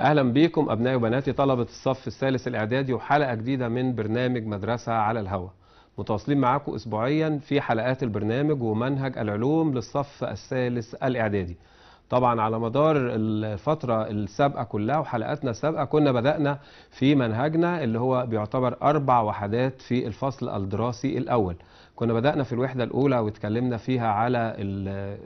أهلا بيكم أبنائي وبناتي طلبة الصف الثالث الإعدادي وحلقة جديدة من برنامج مدرسة على الهواء متواصلين معاكم أسبوعيا في حلقات البرنامج ومنهج العلوم للصف الثالث الإعدادي طبعا على مدار الفترة السابقة كلها وحلقاتنا السابقة كنا بدأنا في منهجنا اللي هو بيعتبر أربع وحدات في الفصل الدراسي الأول كنا بدأنا في الوحدة الأولى واتكلمنا فيها على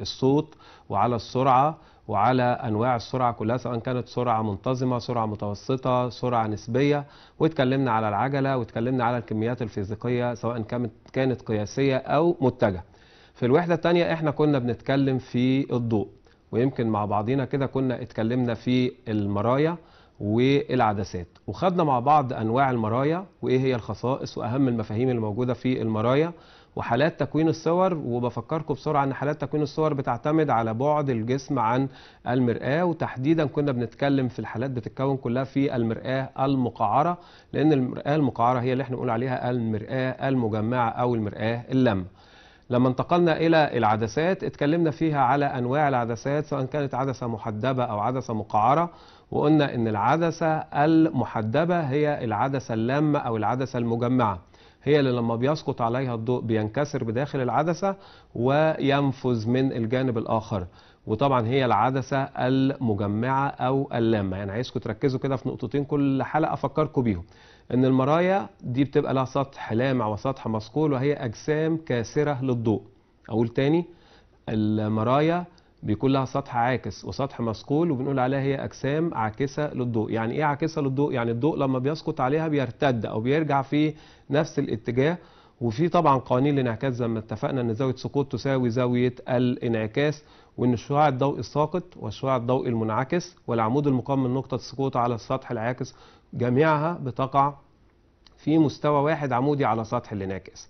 الصوت وعلى السرعة وعلى انواع السرعه كلها سواء كانت سرعه منتظمه سرعه متوسطه سرعه نسبيه واتكلمنا على العجله واتكلمنا على الكميات الفيزيقيه سواء كانت كانت قياسيه او متجهه في الوحده الثانيه احنا كنا بنتكلم في الضوء ويمكن مع بعضينا كده كنا اتكلمنا في المرايا والعدسات وخدنا مع بعض انواع المرايا وايه هي الخصائص واهم المفاهيم اللي موجوده في المرايا وحالات تكوين الصور وبفكركم بسرعه ان حالات تكوين الصور بتعتمد على بعد الجسم عن المراه وتحديدا كنا بنتكلم في الحالات بتتكون كلها في المراه المقعره لان المراه المقعره هي اللي احنا بنقول عليها المراه المجمعه او المراه اللم لما انتقلنا إلى العدسات اتكلمنا فيها على أنواع العدسات سواء كانت عدسة محدبة أو عدسة مقعرة وقلنا إن العدسة المحدبة هي العدسة اللامة أو العدسة المجمعة هي اللي لما بيسقط عليها الضوء بينكسر بداخل العدسة وينفذ من الجانب الآخر وطبعا هي العدسة المجمعة أو اللامة يعني عايزكم تركزوا كده في نقطتين كل حلقة أفكركم بيهم إن المرايا دي بتبقى لها سطح لامع وسطح مصقول وهي أجسام كاسرة للضوء أقول تاني المرايا بيكون لها سطح عاكس وسطح مسقول وبنقول عليها هي اجسام عاكسه للضوء يعني ايه عاكسه للضوء يعني الضوء لما بيسقط عليها بيرتد او بيرجع في نفس الاتجاه وفي طبعا قوانين الانعكاس زي ما اتفقنا ان زاويه سقوط تساوي زاويه الانعكاس وان شعاع الضوء الساقط وشعاع الضوء المنعكس والعمود المقام من نقطه السقوط على السطح العاكس جميعها بتقع في مستوى واحد عمودي على سطح الانعكاس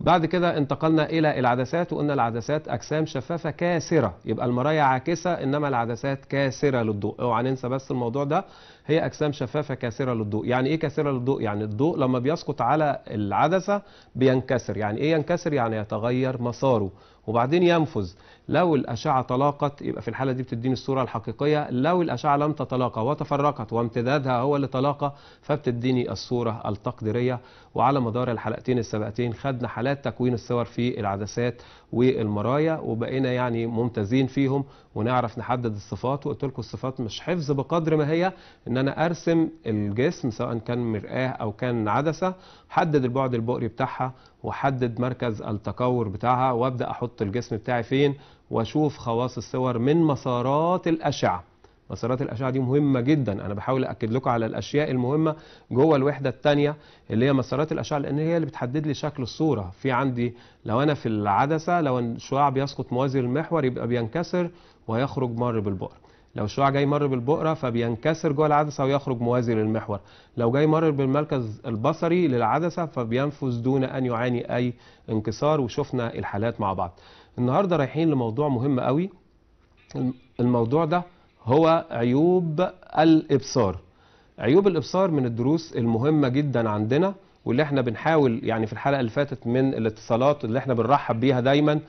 بعد كده انتقلنا إلى العدسات وقلنا العدسات أجسام شفافة كاسرة يبقى المرايا عاكسة إنما العدسات كاسرة للضوء اوعى ننسى بس الموضوع ده هي أجسام شفافة كاسرة للضوء يعني إيه كاسرة للضوء؟ يعني الضوء لما بيسقط على العدسة بينكسر يعني إيه ينكسر؟ يعني يتغير مساره وبعدين ينفذ لو الأشعة تلاقت يبقى في الحالة دي بتديني الصورة الحقيقية لو الأشعة لم تتلاقى وتفرقت وامتدادها هو اللي تلاقى فبتديني الصورة التقديرية وعلى مدار الحلقتين السابقتين خدنا حالات تكوين الصور في العدسات والمرايا وبقينا يعني ممتازين فيهم ونعرف نحدد الصفات وقلت لكم الصفات مش حفظ بقدر ما هي ان انا ارسم الجسم سواء كان مرآه او كان عدسه حدد البعد البؤري بتاعها وحدد مركز التكور بتاعها وابدا احط الجسم بتاعي فين واشوف خواص الصور من مسارات الاشعه مسارات الاشعه دي مهمه جدا انا بحاول اكد لكم على الاشياء المهمه جوه الوحده الثانيه اللي هي مسارات الاشعه لان هي اللي بتحدد لي شكل الصوره في عندي لو انا في العدسه لو الشعاع بيسقط موازي المحور يبقى بينكسر ويخرج مر بالبؤره لو الشعاع جاي مر بالبقرة فبينكسر جوه العدسة ويخرج موازي للمحور لو جاي مر بالمركز البصري للعدسة فبينفذ دون أن يعاني أي انكسار وشفنا الحالات مع بعض النهاردة رايحين لموضوع مهم قوي الموضوع ده هو عيوب الإبصار عيوب الإبصار من الدروس المهمة جدا عندنا واللي احنا بنحاول يعني في الحلقة اللي فاتت من الاتصالات اللي احنا بنرحب بيها دايما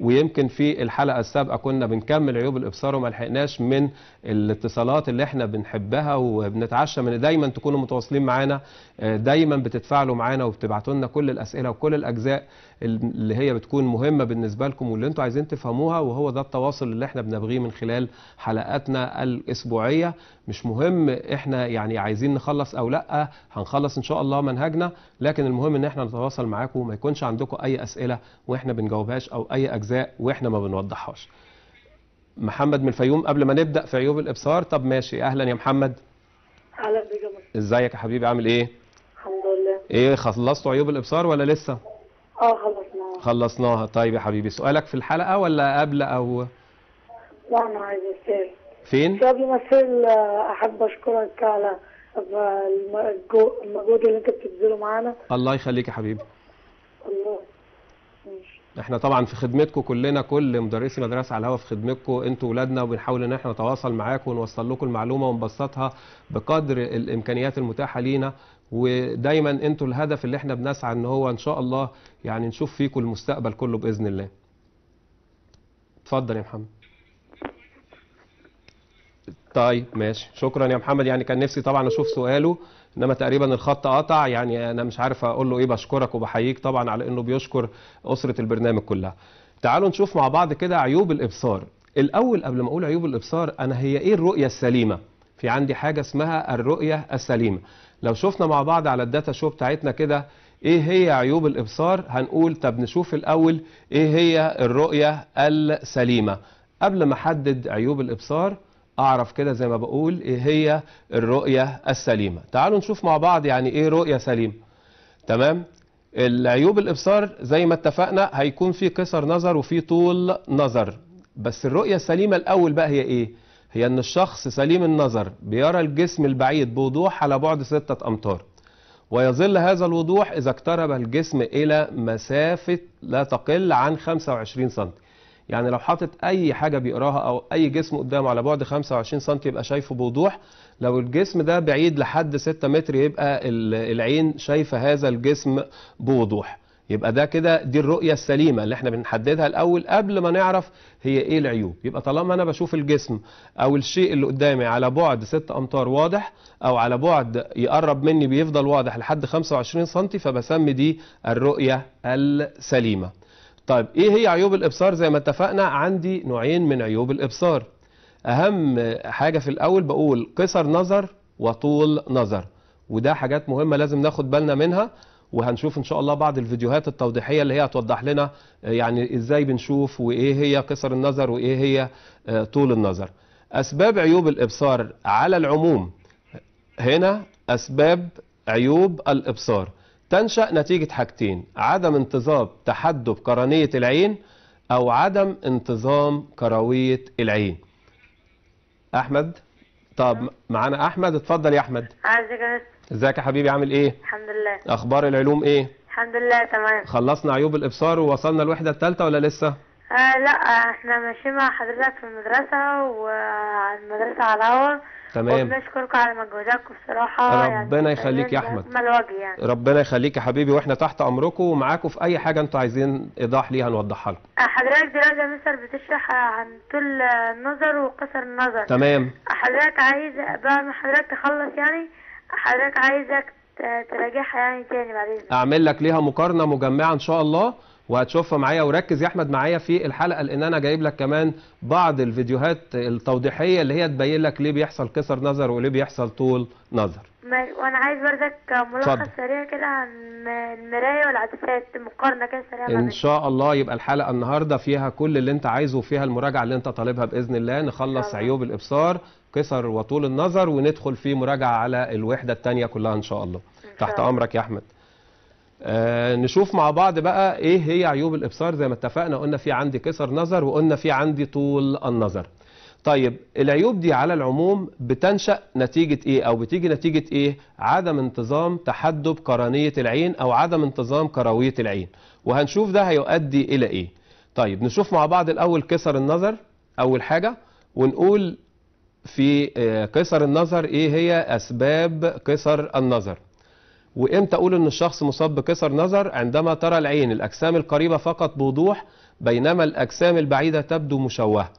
ويمكن في الحلقه السابقه كنا بنكمل عيوب الابصار وما لحقناش من الاتصالات اللي احنا بنحبها وبنتعشى من دايما تكونوا متواصلين معانا آه، دايما بتتفاعلوا معانا وبتبعتوا لنا كل الاسئله وكل الاجزاء اللي هي بتكون مهمه بالنسبه لكم واللي انتم عايزين تفهموها وهو ده التواصل اللي احنا بنبغيه من خلال حلقاتنا الاسبوعيه مش مهم احنا يعني عايزين نخلص او لا هنخلص ان شاء الله منهجنا لكن المهم ان احنا نتواصل معاكم وما يكونش عندكم اي اسئله واحنا بنجاوبهاش او اي اجزاء اجزاء واحنا ما بنوضحهاش محمد من الفيوم قبل ما نبدا في عيوب الابصار طب ماشي اهلا يا محمد اهلا بيك يا ازيك يا حبيبي عامل ايه الحمد لله ايه خلصتوا عيوب الابصار ولا لسه اه خلصناها خلصناها طيب يا حبيبي سؤالك في الحلقه ولا قبل او لا انا عايز اسال فين قبل ما اسال احب اشكرك على المجهود اللي انت بتبذله معانا الله يخليك يا حبيبي الله ماشي احنا طبعا في خدمتكم كلنا كل مدرسي مدرسه على الهواء في خدمتكم انتوا ولادنا وبنحاول ان احنا نتواصل معاكم ونوصل لكم المعلومه ونبسطها بقدر الامكانيات المتاحه لينا ودايما انتوا الهدف اللي احنا بنسعى ان هو ان شاء الله يعني نشوف فيكم المستقبل كله باذن الله اتفضل يا محمد طيب ماشي شكرا يا محمد يعني كان نفسي طبعا اشوف سؤاله انما تقريبا الخط قطع يعني انا مش عارف اقول له ايه بشكرك وبحييك طبعا على انه بيشكر اسره البرنامج كلها تعالوا نشوف مع بعض كده عيوب الابصار الاول قبل ما اقول عيوب الابصار انا هي ايه الرؤيه السليمه في عندي حاجه اسمها الرؤيه السليمه لو شفنا مع بعض على الداتا شو بتاعتنا كده ايه هي عيوب الابصار هنقول طب نشوف الاول ايه هي الرؤيه السليمه قبل ما احدد عيوب الابصار اعرف كده زي ما بقول ايه هي الرؤيه السليمه تعالوا نشوف مع بعض يعني ايه رؤيه سليمه تمام العيوب الابصار زي ما اتفقنا هيكون في قصر نظر وفي طول نظر بس الرؤيه السليمه الاول بقى هي ايه هي ان الشخص سليم النظر بيرى الجسم البعيد بوضوح على بعد ستة امتار ويظل هذا الوضوح اذا اقترب الجسم الى مسافه لا تقل عن 25 سم يعني لو حاطط اي حاجه بيقراها او اي جسم قدامه على بعد 25 سم يبقى شايفه بوضوح لو الجسم ده بعيد لحد 6 متر يبقى العين شايفه هذا الجسم بوضوح يبقى ده كده دي الرؤيه السليمه اللي احنا بنحددها الاول قبل ما نعرف هي ايه العيوب يبقى طالما انا بشوف الجسم او الشيء اللي قدامي على بعد 6 امتار واضح او على بعد يقرب مني بيفضل واضح لحد 25 سم فبسمي دي الرؤيه السليمه طيب ايه هي عيوب الابصار زي ما اتفقنا عندي نوعين من عيوب الابصار اهم حاجة في الاول بقول قصر نظر وطول نظر وده حاجات مهمة لازم ناخد بالنا منها وهنشوف ان شاء الله بعض الفيديوهات التوضيحيه اللي هي هتوضح لنا آه، يعني ازاي بنشوف وايه هي قصر النظر وايه هي آه، طول النظر اسباب عيوب الابصار على العموم هنا اسباب عيوب الابصار تنشأ نتيجة حاجتين عدم انتظام تحدب قرنية العين أو عدم انتظام كروية العين أحمد طب نعم. معانا أحمد اتفضل يا أحمد ازيك ازيك يا حبيبي عامل إيه الحمد لله أخبار العلوم إيه الحمد لله تمام خلصنا عيوب الإبصار ووصلنا الوحدة الثالثة ولا لسه آه لا احنا ماشيين مع حضرتك في المدرسة وعلى المدرسة على الهوا تمام وبنشكركم على مجهوداتكم بصراحة ربنا يعني يخليك يا احمد يعني. ربنا يخليك يا حبيبي واحنا تحت امركم ومعاكم في اي حاجة انتوا عايزين ايضاح ليها نوضحها لكم آه، حضرتك دلوقتي يا مستر بتشرح عن طول النظر وقصر النظر تمام آه، حضرتك عايز بعد ما حضرتك تخلص يعني حضرتك عايزك تراجعها يعني تاني بعدين اعمل لك ليها مقارنة مجمعة ان شاء الله وهتشوفها معايا وركز يا احمد معايا في الحلقه لان انا جايب لك كمان بعض الفيديوهات التوضيحيه اللي هي تبين لك ليه بيحصل كسر نظر وليه بيحصل طول نظر وانا عايز بردك ملخص سريع كده عن المرايه والعدسات مقارنه كده سريعه ان شاء الله يبقى الحلقه النهارده فيها كل اللي انت عايزه وفيها المراجعه اللي انت طالبها باذن الله نخلص الله. عيوب الابصار كسر وطول النظر وندخل في مراجعه على الوحده الثانيه كلها ان شاء الله إن شاء تحت الله. امرك يا احمد آه نشوف مع بعض بقى ايه هي عيوب الابصار زي ما اتفقنا قلنا في عندي كسر نظر وقلنا في عندي طول النظر طيب العيوب دي على العموم بتنشأ نتيجة ايه او بتيجي نتيجة ايه عدم انتظام تحدب قرنية العين او عدم انتظام كروية العين وهنشوف ده هيؤدي الى ايه طيب نشوف مع بعض الاول كسر النظر اول حاجة ونقول في آه، كسر النظر ايه هي اسباب كسر النظر وامتى اقول ان الشخص مصاب بكسر نظر عندما ترى العين الاجسام القريبه فقط بوضوح بينما الاجسام البعيده تبدو مشوهه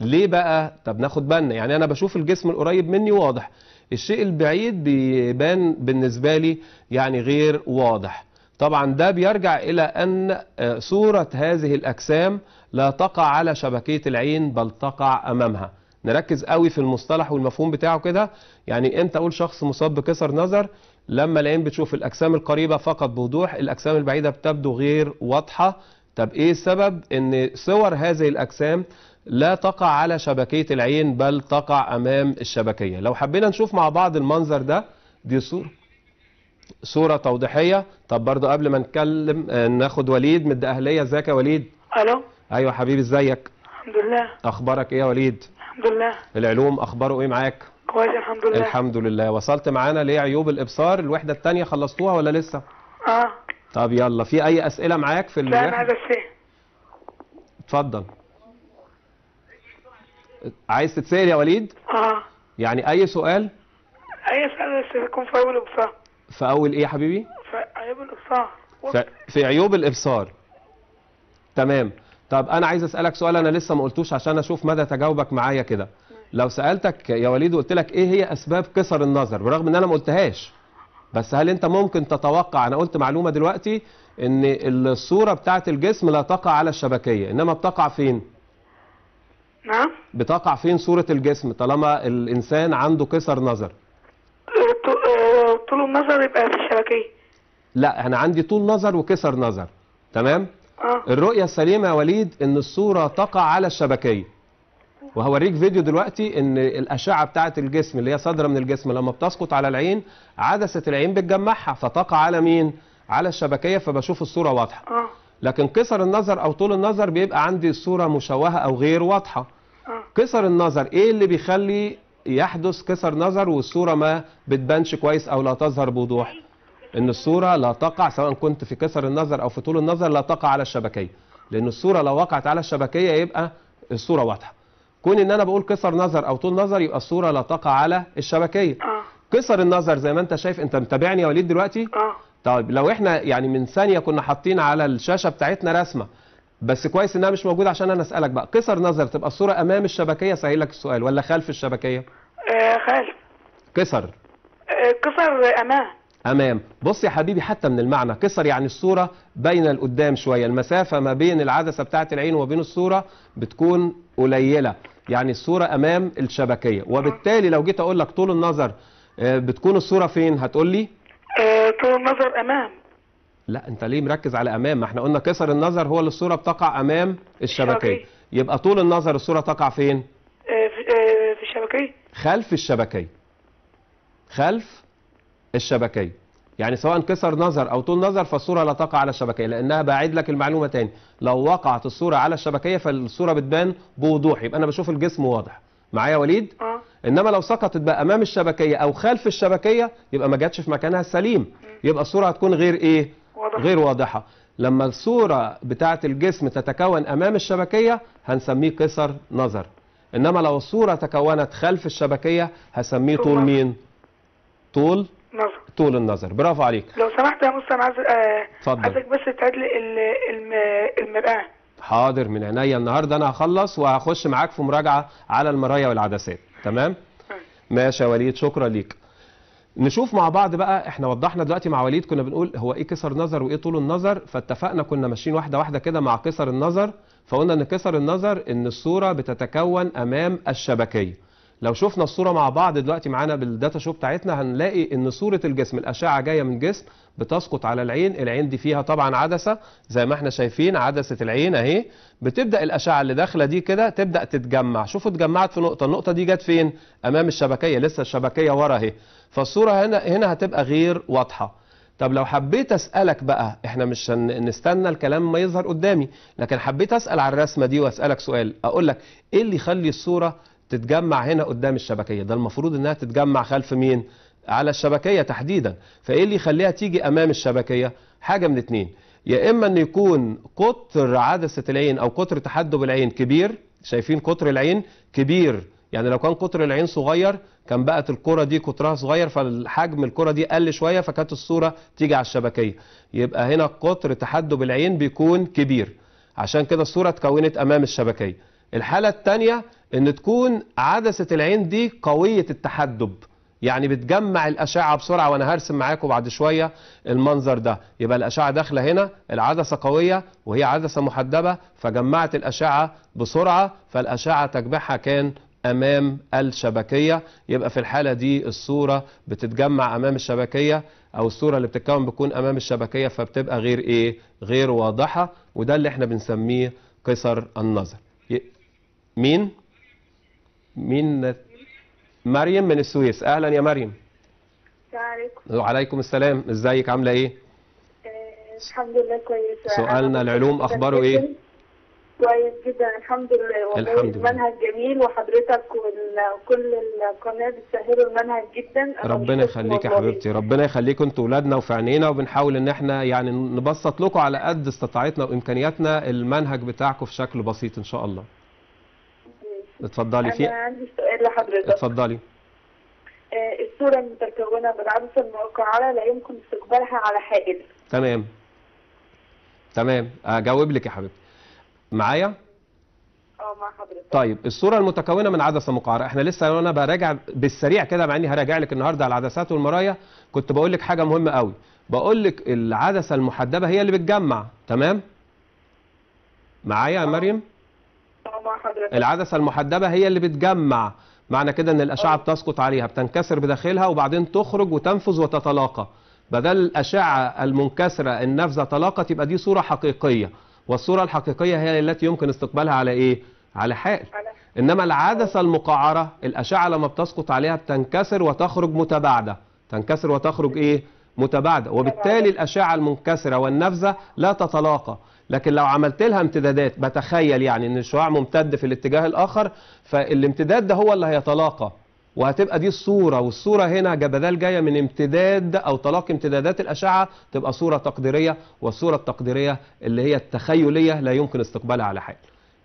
ليه بقى طب ناخد بالنا يعني انا بشوف الجسم القريب مني واضح الشيء البعيد بيبان بالنسبه لي يعني غير واضح طبعا ده بيرجع الى ان آه، صوره هذه الاجسام لا تقع على شبكيه العين بل تقع امامها نركز قوي في المصطلح والمفهوم بتاعه كده يعني امتى اقول شخص مصاب بكسر نظر لما العين بتشوف الأجسام القريبة فقط بوضوح الأجسام البعيدة بتبدو غير واضحة طب إيه السبب إن صور هذه الأجسام لا تقع على شبكية العين بل تقع أمام الشبكية لو حبينا نشوف مع بعض المنظر ده دي صورة صورة توضيحية طب برضو قبل ما نتكلم آه، ناخد وليد من الاهليه ازيك يا وليد ألو أيوة حبيبي ازيك الحمد لله أخبارك إيه يا وليد الحمد لله العلوم أخباره إيه معاك كويس الحمد لله الحمد لله وصلت معانا ليه عيوب الابصار الوحده الثانيه خلصتوها ولا لسه اه طب يلا في اي اسئله معاك في لا انا عايز اتفضل عايز تتسال يا وليد اه يعني اي سؤال اي سؤال بس يكون في اول الابصار في اول ايه يا حبيبي في عيوب الابصار في عيوب الابصار تمام طب انا عايز اسالك سؤال انا لسه ما قلتوش عشان اشوف مدى تجاوبك معايا كده لو سألتك يا وليد وقلت لك ايه هي اسباب كسر النظر برغم ان انا ما قلتهاش بس هل انت ممكن تتوقع انا قلت معلومة دلوقتي ان الصورة بتاعه الجسم لا تقع على الشبكية انما بتقع فين نعم بتقع فين صورة الجسم طالما الانسان عنده كسر نظر آه، طول النظر يبقى في الشبكية لا انا عندي طول نظر وكسر نظر تمام آه. الرؤية السليمة يا وليد ان الصورة تقع على الشبكية وهوريك فيديو دلوقتي ان الاشعه بتاعه الجسم اللي هي صادره من الجسم لما بتسقط على العين عدسه العين بتجمعها فتقع على مين على الشبكيه فبشوف الصوره واضحه آه. لكن قصر النظر او طول النظر بيبقى عندي الصوره مشوهه او غير واضحه آه. قصر النظر ايه اللي بيخلي يحدث قصر نظر والصوره ما بتبانش كويس او لا تظهر بوضوح ان الصوره لا تقع سواء كنت في قصر النظر او في طول النظر لا تقع على الشبكيه لان الصوره لو وقعت على الشبكيه يبقى الصوره واضحه كون ان انا بقول قصر نظر او طول نظر يبقى الصوره لا تقع على الشبكيه آه. قصر النظر زي ما انت شايف انت متابعني يا وليد دلوقتي آه. طيب لو احنا يعني من ثانيه كنا حاطين على الشاشه بتاعتنا رسمه بس كويس انها مش موجوده عشان انا اسالك بقى قصر نظر تبقى الصوره امام الشبكيه سهل لك السؤال ولا خلف الشبكيه آه خلف قصر آه، قصر امام امام بص يا حبيبي حتى من المعنى كسر يعني الصوره بين القدام شويه المسافه ما بين العدسه بتاعه العين وبين الصوره بتكون قليله يعني الصوره امام الشبكيه وبالتالي لو جيت اقول لك طول النظر آه، بتكون الصوره فين هتقول لي آه، طول النظر امام لا انت ليه مركز على امام ما احنا قلنا كسر النظر هو اللي الصوره بتقع امام الشبكيه يبقى طول النظر الصوره تقع فين آه، في الشبكيه خلف الشبكيه خلف الشبكيه يعني سواء كسر نظر او طول نظر فالصوره لا تقع على الشبكيه لانها بعيد لك المعلومه تاني لو وقعت الصوره على الشبكيه فالصوره بتبان بوضوح يبقى انا بشوف الجسم واضح معايا وليد اه انما لو سقطت بقى امام الشبكيه او خلف الشبكيه يبقى ما جاتش في مكانها السليم يبقى الصوره هتكون غير ايه واضح. غير واضحه لما الصوره بتاعه الجسم تتكون امام الشبكيه هنسميه كسر نظر انما لو الصوره تكونت خلف الشبكيه هسميه طول مين طول طول النظر برافو عليك لو سمحت يا مستر انا عايز آه، عايزك بس تعيد لي المرآة حاضر من عينيا النهارده انا هخلص وهخش معاك في مراجعه على المرايا والعدسات تمام ماشي يا وليد شكرا ليك نشوف مع بعض بقى احنا وضحنا دلوقتي مع وليد كنا بنقول هو ايه كسر نظر وايه طول النظر فاتفقنا كنا ماشيين واحده واحده كده مع كسر النظر فقلنا ان كسر النظر ان الصوره بتتكون امام الشبكيه لو شفنا الصورة مع بعض دلوقتي معانا بالداتا شو بتاعتنا هنلاقي ان صورة الجسم الأشعة جاية من جسم بتسقط على العين العين دي فيها طبعا عدسة زي ما احنا شايفين عدسة العين اهي بتبدأ الأشعة اللي داخلة دي كده تبدأ تتجمع شوفوا اتجمعت في نقطة النقطة دي جت فين أمام الشبكية لسه الشبكية ورا اهي فالصورة هنا هنا هتبقى غير واضحة طب لو حبيت اسالك بقى احنا مش هنستنى الكلام ما يظهر قدامي لكن حبيت اسال على الرسمه دي واسالك سؤال اقول لك ايه اللي يخلي الصوره تتجمع هنا قدام الشبكية ده المفروض انها تتجمع خلف مين على الشبكية تحديدا فايه اللي يخليها تيجي امام الشبكية حاجة من اتنين يا اما ان يكون قطر عدسة العين او قطر تحدب العين كبير شايفين قطر العين كبير يعني لو كان قطر العين صغير كان بقت الكرة دي قطرها صغير فالحجم الكرة دي قل شوية فكانت الصورة تيجي على الشبكية يبقى هنا قطر تحدب العين بيكون كبير عشان كده الصورة اتكونت امام الشبكية الحالة الثانية ان تكون عدسه العين دي قويه التحدب يعني بتجمع الاشعه بسرعه وانا هرسم معاكم بعد شويه المنظر ده يبقى الاشعه داخله هنا العدسه قويه وهي عدسه محدبه فجمعت الاشعه بسرعه فالاشعه تجميعها كان امام الشبكيه يبقى في الحاله دي الصوره بتتجمع امام الشبكيه او الصوره اللي بتتكون بتكون امام الشبكيه فبتبقى غير ايه غير واضحه وده اللي احنا بنسميه قصر النظر مين مين مريم من السويس اهلا يا مريم السلام عليكم وعليكم السلام ازيك عامله ايه آه، الحمد لله كويسه سؤالنا العلوم اخباره ايه كويس جدا الحمد لله والله الحمد لله. المنهج جميل وحضرتك وكل القناه بتسهلوا المنهج جدا ربنا يخليك يا حبيبتي ربنا يخليكم انتوا ولادنا وفي عينينا وبنحاول ان احنا يعني نبسط لكم على قد استطاعتنا وامكانياتنا المنهج بتاعكم في شكل بسيط ان شاء الله اتفضلي في انا عندي سؤال لحضرتك اتفضلي آه، الصورة المتكونة من عدسه المقعرة لا يمكن استقبالها على حائل تمام تمام اجاوب لك يا حبيبتي معايا؟ اه مع حضرتك طيب الصورة المتكونة من عدسة مقعرة احنا لسه وانا براجع بالسريع كده مع اني هراجع لك النهارده على العدسات والمرايا كنت بقول لك حاجة مهمة قوي بقول لك العدسة المحدبة هي اللي بتجمع تمام؟ معايا يا آه. مريم؟ مع حضرتك العدسه المحدبه هي اللي بتجمع معنى كده ان الاشعه طيب. بتسقط عليها بتنكسر بداخلها وبعدين تخرج وتنفذ وتتلاقى بدل الاشعه المنكسره النافذه تلاقت يبقى دي صوره حقيقيه والصوره الحقيقيه هي التي يمكن استقبالها على ايه على حال انما العدسه المقعره الاشعه لما بتسقط عليها بتنكسر وتخرج متباعده تنكسر وتخرج ايه متباعده وبالتالي الاشعه المنكسره والنافذه لا تتلاقى لكن لو عملت لها امتدادات بتخيل يعني ان الشعاع ممتد في الاتجاه الاخر فالامتداد ده هو اللي هيتلاقى وهتبقى دي الصورة والصورة هنا جبدال جاية من امتداد أو تلاقي امتدادات الأشعة تبقى صورة تقديرية والصورة التقديرية اللي هي التخيلية لا يمكن استقبالها على حال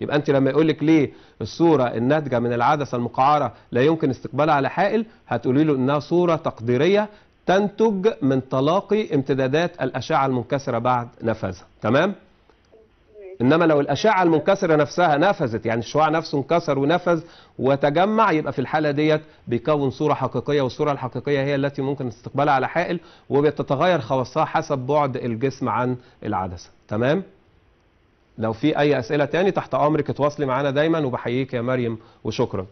يبقى أنت لما يقول لك ليه الصورة الناتجة من العدسة المقعرة لا يمكن استقبالها على حائل هتقولي له إنها صورة تقديرية تنتج من تلاقي امتدادات الأشعة المنكسرة بعد نفذها تمام؟ إنما لو الأشعة المنكسرة نفسها نفذت يعني الشعاع نفسه انكسر ونفذ وتجمع يبقى في الحالة ديت بيكون صورة حقيقية والصورة الحقيقية هي التي ممكن استقبالها على حائل وبتتغير خواصها حسب بعد الجسم عن العدسة تمام؟ لو في أي أسئلة تاني تحت أمرك اتواصلي معانا دايما وبحييك يا مريم وشكرا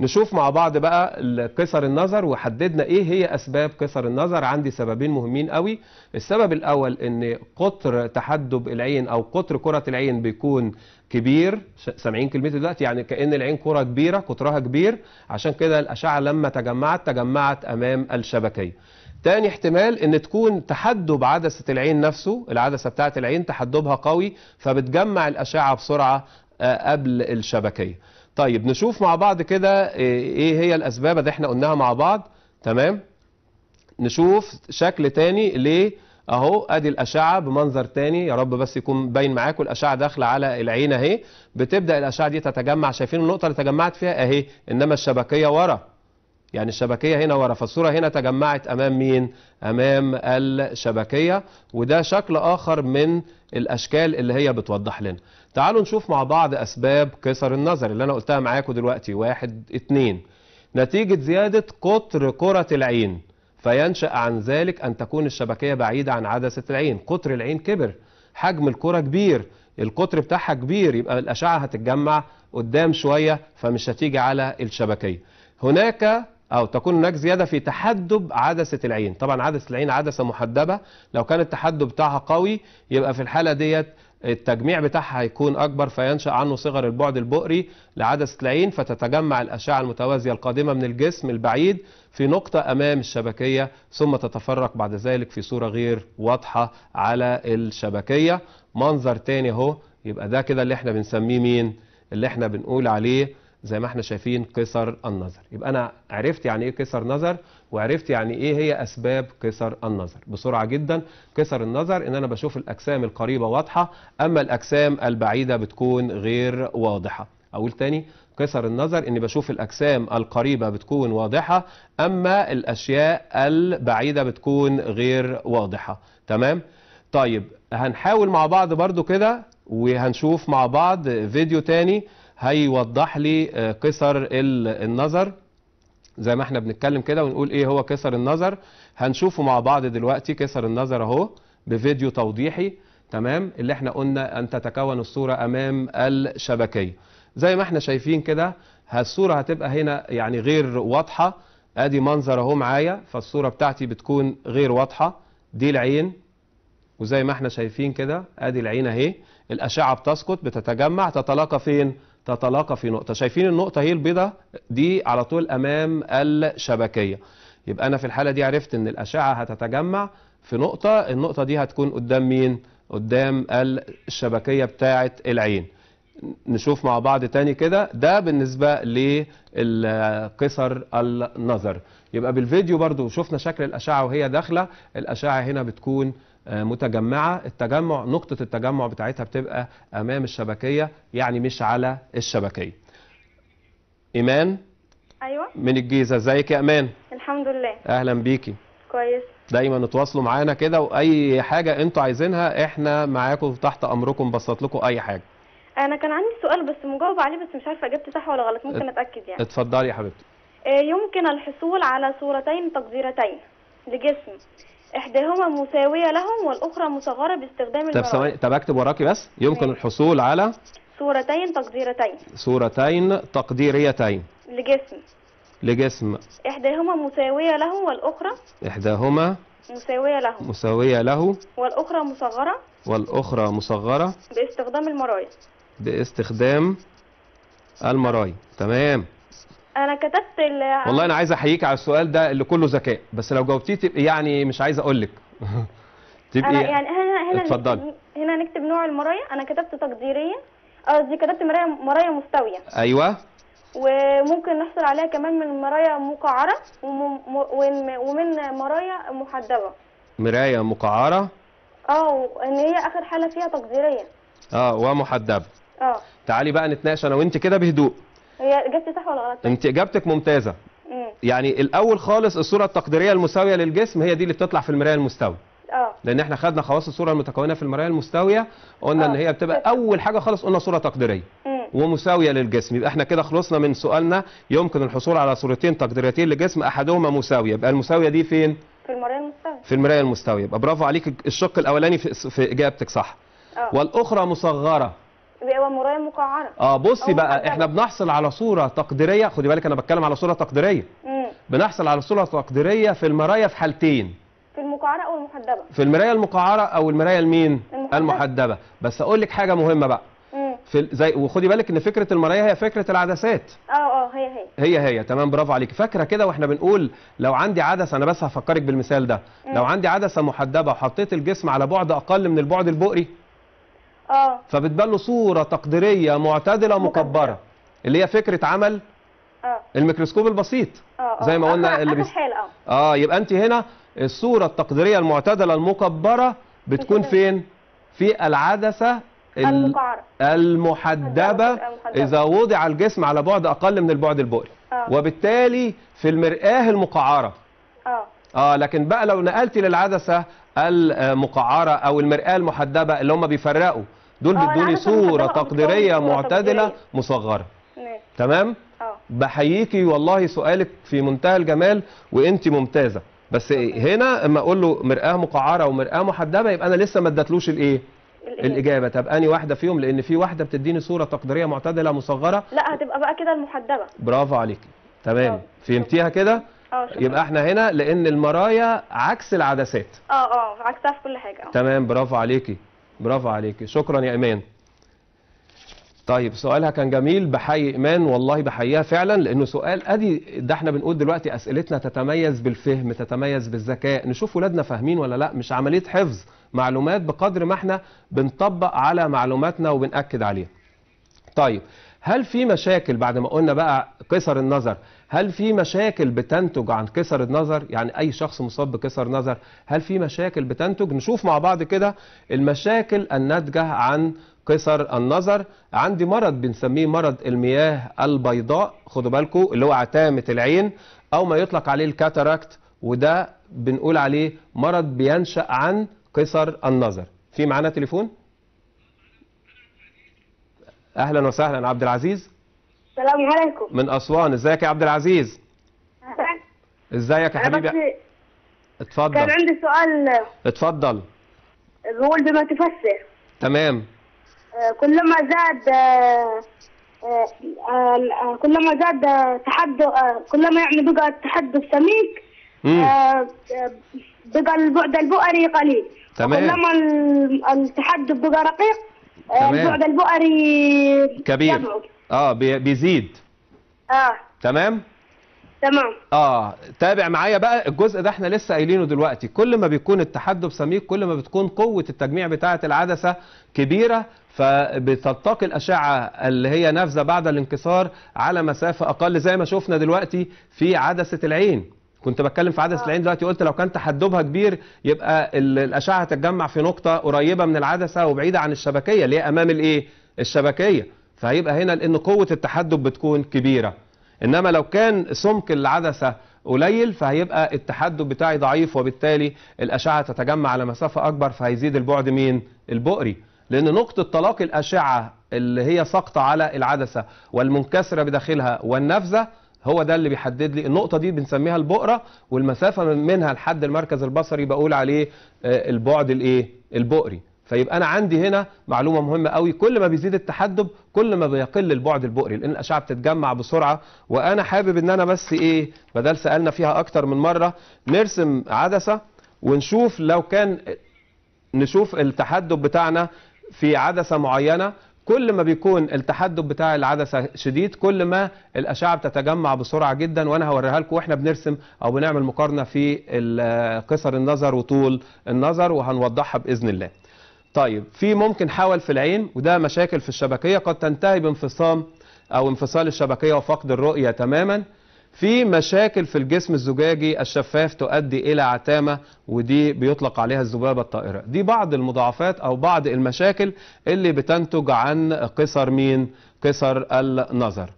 نشوف مع بعض بقى قصر النظر وحددنا ايه هي اسباب قصر النظر عندي سببين مهمين قوي السبب الاول ان قطر تحدب العين او قطر كرة العين بيكون كبير سامعين كلمتي دلوقتي يعني كأن العين كرة كبيرة قطرها كبير عشان كده الأشعة لما تجمعت تجمعت أمام الشبكية تاني احتمال ان تكون تحدب عدسة العين نفسه العدسة بتاعة العين تحدبها قوي فبتجمع الأشعة بسرعة آه، قبل الشبكية طيب نشوف مع بعض كده إيه،, ايه هي الاسباب اللي احنا قلناها مع بعض تمام نشوف شكل تاني ليه اهو ادي الاشعه بمنظر تاني يا رب بس يكون باين معاكم الاشعه داخله على العين اهي بتبدا الاشعه دي تتجمع شايفين النقطه اللي تجمعت فيها اهي انما الشبكيه ورا يعني الشبكية هنا ورا فالصورة هنا تجمعت أمام مين؟ أمام الشبكية وده شكل آخر من الأشكال اللي هي بتوضح لنا تعالوا نشوف مع بعض أسباب كسر النظر اللي أنا قلتها معاكم دلوقتي واحد اتنين نتيجة زيادة قطر كرة العين فينشأ عن ذلك أن تكون الشبكية بعيدة عن عدسة العين قطر العين كبر حجم الكرة كبير القطر بتاعها كبير يبقى الأشعة هتتجمع قدام شوية فمش هتيجي على الشبكية هناك أو تكون هناك زيادة في تحدب عدسة العين طبعا عدسة العين عدسة محدبة لو كان التحدب بتاعها قوي يبقى في الحالة ديت التجميع بتاعها هيكون أكبر فينشأ عنه صغر البعد البؤري لعدسة العين فتتجمع الأشعة المتوازية القادمة من الجسم البعيد في نقطة أمام الشبكية ثم تتفرق بعد ذلك في صورة غير واضحة على الشبكية منظر تاني اهو يبقى ده كده اللي احنا بنسميه مين اللي احنا بنقول عليه زي ما احنا شايفين قصر النظر يبقى انا عرفت يعني ايه قصر نظر وعرفت يعني ايه هي اسباب قصر النظر بسرعه جدا قصر النظر ان انا بشوف الاجسام القريبه واضحه اما الاجسام البعيده بتكون غير واضحه اقول تاني قصر النظر اني بشوف الاجسام القريبه بتكون واضحه اما الاشياء البعيده بتكون غير واضحه تمام طيب هنحاول مع بعض برضو كده وهنشوف مع بعض فيديو تاني هيوضح لي آه، قصر النظر زي ما احنا بنتكلم كده ونقول ايه هو قصر النظر هنشوفه مع بعض دلوقتي قصر النظر اهو بفيديو توضيحي تمام اللي احنا قلنا ان تتكون الصورة امام الشبكية زي ما احنا شايفين كده الصورة هتبقى هنا يعني غير واضحة ادي منظر اهو معايا فالصورة بتاعتي بتكون غير واضحة دي العين وزي ما احنا شايفين كده ادي العين اهي الاشعة بتسقط بتتجمع تتلاقى فين تتلاقى في نقطة شايفين النقطة هي البيضة دي على طول أمام الشبكية يبقى أنا في الحالة دي عرفت أن الأشعة هتتجمع في نقطة النقطة دي هتكون قدام مين؟ قدام الشبكية بتاعة العين نشوف مع بعض تاني كده ده بالنسبة للقصر النظر يبقى بالفيديو برضو شفنا شكل الأشعة وهي داخلة الأشعة هنا بتكون آه، متجمعه التجمع نقطه التجمع بتاعتها بتبقى امام الشبكيه يعني مش على الشبكيه ايمان ايوه من الجيزه ازيك يا امان الحمد لله اهلا بيكي كويس دايما اتواصلوا معانا كده واي حاجه انتوا عايزينها احنا معاكم تحت امركم بسط لكم اي حاجه انا كان عندي سؤال بس مجاوب عليه بس مش عارفه اجابتي صح ولا غلط ممكن اتاكد يعني اتفضلي يا حبيبتي آه، يمكن الحصول على صورتين تقديرتين لجسم إحداهما مساوية لهم والأخرى مصغرة باستخدام طب ثواني طب أكتب وراكي بس يمكن الحصول على صورتين تقديرتين صورتين تقديريتين لجسم لجسم إحداهما مساوية له والأخرى إحداهما مساوية له مساوية له والأخرى مصغرة والأخرى مصغرة باستخدام المرايا باستخدام المرايا تمام انا كتبت اللي والله انا عايز احييك على السؤال ده اللي كله ذكاء بس لو جاوبتيه تبقي يعني مش عايز اقول لك تبقي يعني هنا هنا اتفضلي هنا نكتب نوع المرايا انا كتبت تقديريه قصدي كتبت مرايا مرايا مستويه ايوه وممكن نحصل عليها كمان من مرايا مقعره ومن مرايا محدبه مرايا مقعره اه ان هي اخر حاله فيها تقديريه اه ومحدبه اه تعالي بقى نتناقش انا وانت كده بهدوء هي اجابتي صح ولا غلط انت اجابتك ممتازه مم. يعني الاول خالص الصوره التقديريه المساويه للجسم هي دي اللي بتطلع في المرايه المستويه اه لان احنا خدنا خواص الصوره المتكونه في المرايه المستويه قلنا أوه. ان آه. هي بتبقى اول حاجه خالص قلنا صوره تقديريه ومساويه للجسم يبقى احنا كده خلصنا من سؤالنا يمكن الحصول على صورتين تقديريتين لجسم احدهما مساويه يبقى المساويه دي فين في المرايه المستويه في المرايه المستويه يبقى برافو عليك الشق الاولاني في, في اجابتك صح أوه. والاخرى مصغره ومرايه مقعره اه بصي بقى احنا بنحصل على صوره تقديريه خدي بالك انا بتكلم على صوره تقديريه مم. بنحصل على صوره تقديريه في المرايه في حالتين في المقعره او المحدبه في المرايه المقعره او المرايه المين المحدبه, المحدبة. بس اقول لك حاجه مهمه بقى في زي وخدي بالك ان فكره المرايه هي فكره العدسات اه اه هي هي هي هي تمام برافو عليك فاكره كده واحنا بنقول لو عندي عدسه انا بس هفكرك بالمثال ده مم. لو عندي عدسه محدبه وحطيت الجسم على بعد اقل من البعد البؤري اه فبتبان له صوره تقديريه معتدله مكبره اللي هي فكره عمل اه الميكروسكوب البسيط اه, آه. زي ما قلنا اللي بيس... آه. اه يبقى انت هنا الصوره التقديريه المعتدله المكبره بتكون فين في العدسه المقعرة. المحدبة إذا وضع الجسم على بعد أقل من البعد البؤري آه. وبالتالي في المرآة المقعرة آه. آه لكن بقى لو نقلتي للعدسة المقعرة أو المرآة المحدبة اللي هم بيفرقوا دول اه، بيدوني يعني صوره تقديريه معتدله مصغره تمام اه. بحييكي والله سؤالك في منتهى الجمال وانت ممتازه بس هنا اما اقول له مرآه مقعره ومرآه محدبه يبقى انا لسه ما ادتلوش الايه الاجابه طب اني واحده فيهم لان في واحده بتديني صوره تقديريه معتدله مصغره لا هتبقى بقى كده المحدبه برافو عليكي تمام اه. فهمتيها كده يبقى احنا هنا لان المرايا عكس العدسات اه اه عكسها في كل حاجه تمام برافو عليكي برافو عليكي شكرا يا إيمان طيب سؤالها كان جميل بحيي إيمان والله بحييها فعلا لأنه سؤال أدي ده احنا بنقول دلوقتي أسئلتنا تتميز بالفهم تتميز بالذكاء نشوف ولادنا فاهمين ولا لا مش عملية حفظ معلومات بقدر ما احنا بنطبق على معلوماتنا وبنأكد عليها طيب هل في مشاكل بعد ما قلنا بقى قصر النظر هل في مشاكل بتنتج عن كسر النظر يعني اي شخص مصاب بكسر نظر هل في مشاكل بتنتج نشوف مع بعض كده المشاكل الناتجه عن قصر النظر عندي مرض بنسميه مرض المياه البيضاء خدوا بالكم اللي هو عتامة العين او ما يطلق عليه الكاتاراكت وده بنقول عليه مرض بينشأ عن قصر النظر في معانا تليفون اهلا وسهلا عبد العزيز السلام عليكم من اسوان ازيك يا عبد العزيز ازيك يا حبيبي اتفضل كان عندي سؤال اتفضل بقول بما تفسر تمام آه، كلما زاد آه، آه، كلما زاد تحدث كلما يعني بقى التحدث سميك بقى البعد البؤري قليل تمام كلما التحدث بقى رقيق البعد البؤري كبير يبعد. اه بيزيد اه تمام تمام اه تابع معايا بقى الجزء ده احنا لسه قايلينه دلوقتي كل ما بيكون التحدب سميك كل ما بتكون قوه التجميع بتاعه العدسه كبيره فبتلتقي الاشعه اللي هي نافذه بعد الانكسار على مسافه اقل زي ما شفنا دلوقتي في عدسه العين كنت بتكلم في عدسه آه. العين دلوقتي قلت لو كان تحدبها كبير يبقى الاشعه هتتجمع في نقطه قريبه من العدسه وبعيده عن الشبكيه اللي هي امام الايه الشبكيه فهيبقى هنا لأن قوة التحدب بتكون كبيرة إنما لو كان سمك العدسة قليل فهيبقى التحدب بتاعي ضعيف وبالتالي الأشعة تتجمع على مسافة أكبر فهيزيد البعد مين البؤري لأن نقطة تلاقي الأشعة اللي هي ساقطة على العدسة والمنكسرة بداخلها والنافذة هو ده اللي بيحدد لي النقطة دي بنسميها البؤرة والمسافة منها لحد المركز البصري بقول عليه آه، البعد الايه البؤري فيبقى انا عندي هنا معلومه مهمه قوي كل ما بيزيد التحدب كل ما بيقل البعد البؤري لان الاشعه بتتجمع بسرعه وانا حابب ان انا بس ايه بدل سالنا فيها اكتر من مره نرسم عدسه ونشوف لو كان نشوف التحدب بتاعنا في عدسه معينه كل ما بيكون التحدب بتاع العدسة شديد كل ما الأشعة بتتجمع بسرعة جدا وأنا هوريها لكم وإحنا بنرسم أو بنعمل مقارنة في قصر النظر وطول النظر وهنوضحها بإذن الله طيب في ممكن حول في العين وده مشاكل في الشبكية قد تنتهي بانفصام أو انفصال الشبكية وفقد الرؤية تماما في مشاكل في الجسم الزجاجي الشفاف تؤدي إلى عتامة ودي بيطلق عليها الذبابة الطائرة دي بعض المضاعفات أو بعض المشاكل اللي بتنتج عن قصر مين قصر النظر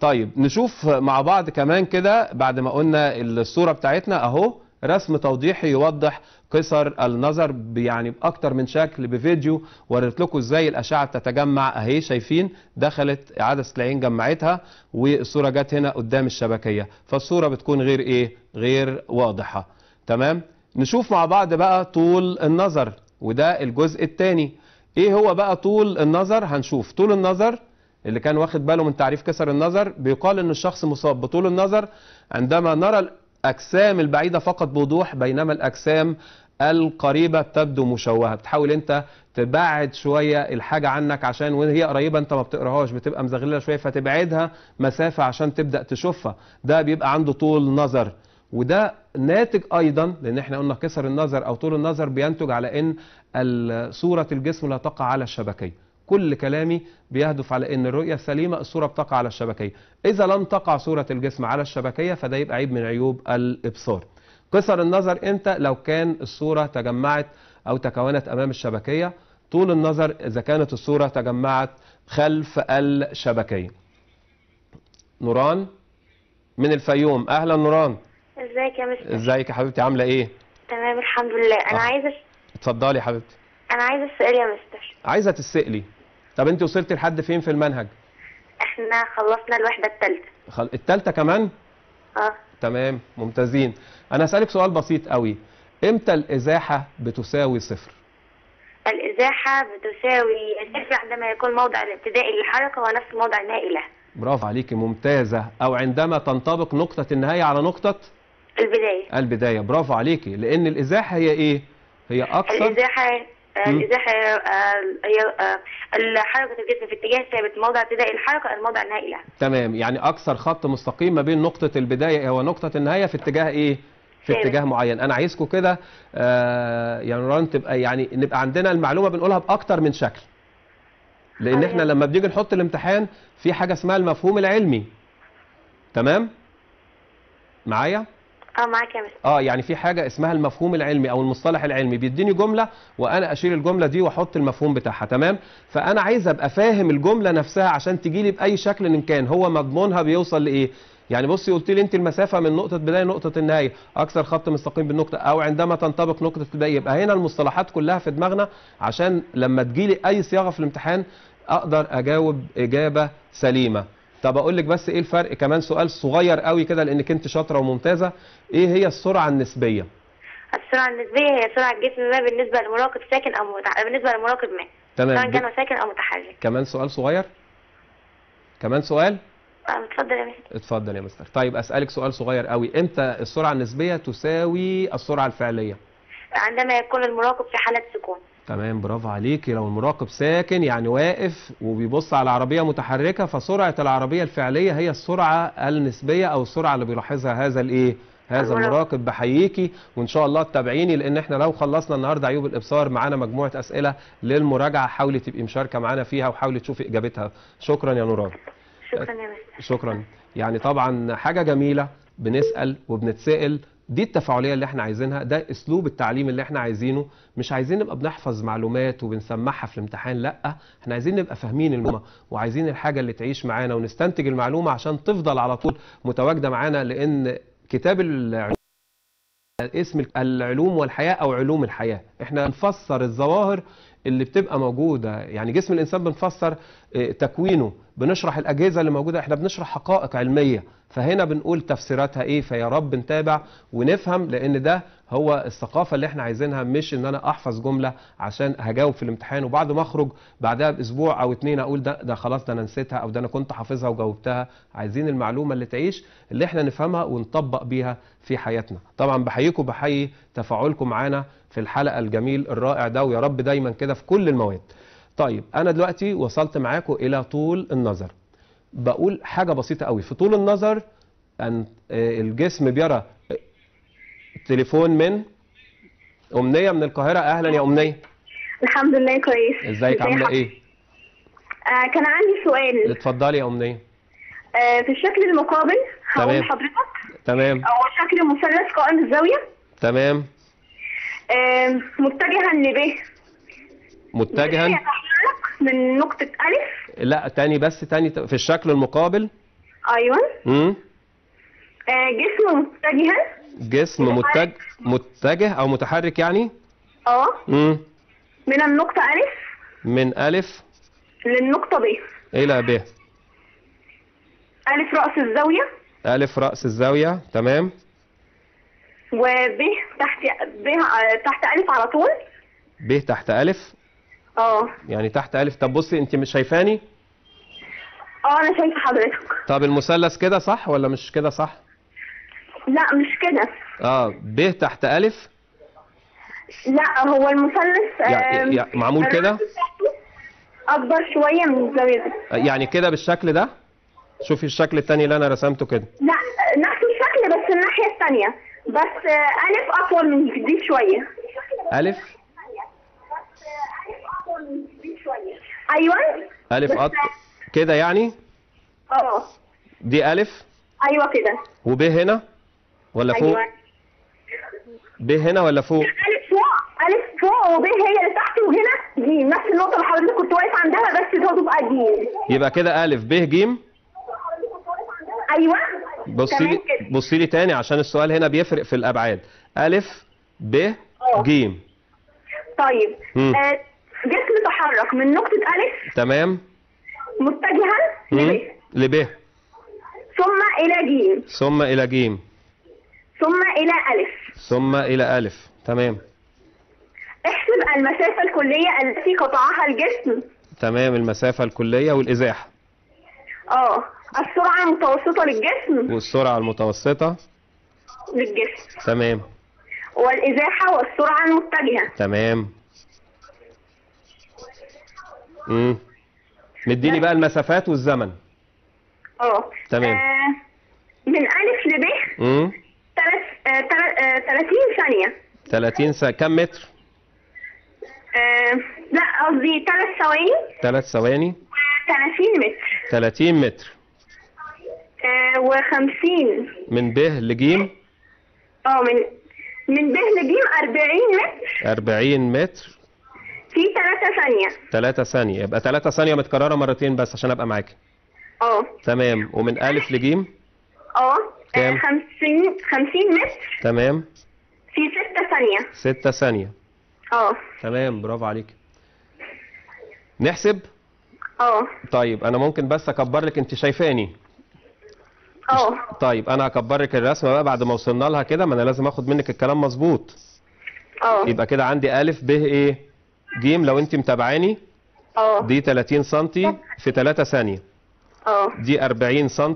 طيب نشوف مع بعض كمان كده بعد ما قلنا الصورة بتاعتنا أهو رسم توضيحي يوضح قصر النظر يعني باكتر من شكل بفيديو وريت لكم ازاي الاشعه بتتجمع اهي شايفين دخلت عدسه العين جمعتها والصوره جت هنا قدام الشبكيه فالصوره بتكون غير ايه غير واضحه تمام نشوف مع بعض بقى طول النظر وده الجزء الثاني ايه هو بقى طول النظر هنشوف طول النظر اللي كان واخد باله من تعريف كسر النظر بيقال ان الشخص مصاب بطول النظر عندما نرى الاجسام البعيده فقط بوضوح بينما الاجسام القريبة تبدو مشوهة بتحاول انت تبعد شوية الحاجة عنك عشان وهي قريبة انت ما بتقراهاش بتبقى مزغللة شوية فتبعدها مسافة عشان تبدأ تشوفها ده بيبقى عنده طول نظر وده ناتج ايضا لان احنا قلنا كسر النظر او طول النظر بينتج على ان صورة الجسم لا تقع على الشبكية كل كلامي بيهدف على ان الرؤية السليمة الصورة بتقع على الشبكية اذا لم تقع صورة الجسم على الشبكية فده يبقى عيب من عيوب الابصار قصر النظر امتى لو كان الصورة تجمعت أو تكونت أمام الشبكية طول النظر إذا كانت الصورة تجمعت خلف الشبكية نوران من الفيوم أهلا نوران ازيك يا مستر ازيك يا حبيبتي عاملة إيه تمام الحمد لله أنا آه. عايزة اتفضلي يا حبيبتي أنا عايزة السؤال يا مستر عايزة تسألي طب أنت وصلت لحد فين في المنهج احنا خلصنا الوحدة الثالثة خل... الثالثة كمان؟ اه تمام ممتازين انا هسالك سؤال بسيط قوي امتى الازاحه بتساوي صفر الازاحه بتساوي صفر عندما يكون موضع الابتدائي للحركه نفس الموضع النهائي لها برافو عليكي ممتازه او عندما تنطبق نقطه النهايه على نقطه البدايه البدايه برافو عليكي لان الازاحه هي ايه هي اكثر الازاحه آه، الازاحه آه، هي آه، حركه الجسم في اتجاه ثابت موضع ابتداء الحركه الموضع النهائي لها تمام يعني اكثر خط مستقيم ما بين نقطه البدايه ونقطه النهايه في اتجاه ايه في اتجاه معين انا عايزكم كده آه يا يعني نوران تبقى يعني نبقى عندنا المعلومه بنقولها باكتر من شكل لان احنا لما بنيجي نحط الامتحان في حاجه اسمها المفهوم العلمي تمام معايا اه معاك يا مستر اه يعني في حاجه اسمها المفهوم العلمي او المصطلح العلمي بيديني جمله وانا اشيل الجمله دي واحط المفهوم بتاعها تمام فانا عايز ابقى فاهم الجمله نفسها عشان تجي لي باي شكل ان كان هو مضمونها بيوصل لايه يعني بصي قلت لي انت المسافه من نقطه بدايه نقطه النهايه اكثر خط مستقيم بالنقطه او عندما تنطبق نقطه البدايه يبقى هنا المصطلحات كلها في دماغنا عشان لما تجيلي اي صياغه في الامتحان اقدر اجاوب اجابه سليمه طب اقول لك بس ايه الفرق كمان سؤال صغير قوي كده لانك انت شاطره وممتازه ايه هي السرعه النسبيه السرعه النسبيه هي سرعه الجسم ما بالنسبه لمراقب ساكن او متحرك بالنسبه لمراقب ما تمام سواء كان ساكن او متحرك كمان سؤال صغير كمان سؤال آه، اتفضل يا مستر اتفضل يا مستر طيب اسالك سؤال صغير قوي امتى السرعه النسبيه تساوي السرعه الفعليه عندما يكون المراقب في حاله سكون تمام برافو عليكي لو المراقب ساكن يعني واقف وبيبص على العربيه متحركه فسرعه العربيه الفعليه هي السرعه النسبيه او السرعه اللي بيلاحظها هذا الايه هذا المراقب بحييكي وان شاء الله تتابعيني لان احنا لو خلصنا النهارده عيوب الابصار معانا مجموعه اسئله للمراجعه حاولي تبقي مشاركه معانا فيها وحاولي تشوفي اجابتها شكرا يا نوران شكرا يا مستر شكرا يعني طبعا حاجه جميله بنسال وبنتسال دي التفاعليه اللي احنا عايزينها ده اسلوب التعليم اللي احنا عايزينه مش عايزين نبقى بنحفظ معلومات وبنسمعها في الامتحان لا احنا عايزين نبقى فاهمين المعلومه وعايزين الحاجه اللي تعيش معانا ونستنتج المعلومه عشان تفضل على طول متواجده معانا لان كتاب العلوم اسم العلوم والحياه او علوم الحياه احنا نفسر الظواهر اللي بتبقى موجوده يعني جسم الانسان بنفسر آه، تكوينه بنشرح الأجهزة اللي موجودة احنا بنشرح حقائق علمية فهنا بنقول تفسيراتها ايه فيا رب نتابع ونفهم لان ده هو الثقافة اللي احنا عايزينها مش ان انا احفظ جملة عشان هجاوب في الامتحان وبعد ما اخرج بعدها باسبوع او اتنين اقول ده ده خلاص ده انا نسيتها او ده انا كنت حافظها وجاوبتها عايزين المعلومة اللي تعيش اللي احنا نفهمها ونطبق بيها في حياتنا طبعا بحييكم بحيي تفاعلكم معانا في الحلقة الجميل الرائع ده ويا رب دايما كده في كل المواد طيب انا دلوقتي وصلت معاكم الى طول النظر بقول حاجه بسيطه قوي في طول النظر ان آه، الجسم بيرى تليفون من امنيه من القاهره اهلا يا امنيه الحمد لله كويس ازيك عامله ايه آه كان عندي سؤال اتفضلي يا امنيه آه، في الشكل المقابل هقول لحضرتك تمام هو شكل مثلث قائم الزاويه تمام آه، متجها لبيه متجها من نقطة ألف لا تاني بس تاني في الشكل المقابل أيوه امم جسم آه، متجها جسم متجه متجه أو متحرك يعني اه امم من النقطة ألف من ألف للنقطة ب إلى ب ألف رأس الزاوية ألف رأس الزاوية تمام وب تحت ب آه، تحت ألف على طول ب تحت ألف اه يعني تحت الف طب بصي انت مش شايفاني اه انا شايفه حضرتك طب المثلث كده صح ولا مش كده صح لا مش كده اه ب تحت الف لا هو المثلث يعني يعني معمول كده اكبر شويه من الزاويه دي آه، يعني كده بالشكل ده شوفي الشكل التاني اللي انا رسمته كده لا نفس الشكل بس الناحيه التانيه بس آه، الف اطول من دي شويه الف ايوه الف قط كده يعني اه دي الف ايوه كده وب هنا ولا فوق أيوة. ب هنا ولا فوق الف فوق الف فوق وب هي اللي تحت وهنا جيم نفس النقطه اللي حضرتك كنت واقف عندها بس دي هتبقى جيم يبقى كده الف ب ج ايوه بصي لي بصي لي تاني عشان السؤال هنا بيفرق في الابعاد الف ب أه. ج طيب جسم تحرك من نقطة ألف تمام متجها لب ثم إلى جيم ثم إلى جيم ثم إلى ألف ثم إلى ألف تمام احسب المسافة الكلية التي قطعها الجسم تمام المسافة الكلية والإزاحة اه السرعة المتوسطة للجسم والسرعة المتوسطة للجسم تمام والإزاحة والسرعة المتجهة تمام امم مديني بقى المسافات والزمن اه تمام آه من الف ب امم 30 ثانية 30 ثانية كم متر؟ آه، لا قصدي 3 ثواني 3 ثواني 30 متر 30 متر و آه، و50 من ب ل ج اه من من ب ل ج 40 متر 40 متر في 3 ثانية 3 ثانية يبقى 3 ثانية متكررة مرتين بس عشان أبقى معاكي أه تمام ومن أ لجيم أه 50 50 متر تمام في 6 ثانية 6 ثانية أه تمام برافو عليك نحسب؟ اه طيب انا ممكن بس اكبر لك انت شايفاني اه طيب انا هكبر لك الرسمه بقى بعد ما وصلنا لها كده ما انا لازم اخد منك الكلام مظبوط اه يبقى كده عندي ا ب ايه جيم لو انت متابعاني اه دي 30 سم في 3 ثانيه اه دي 40 سم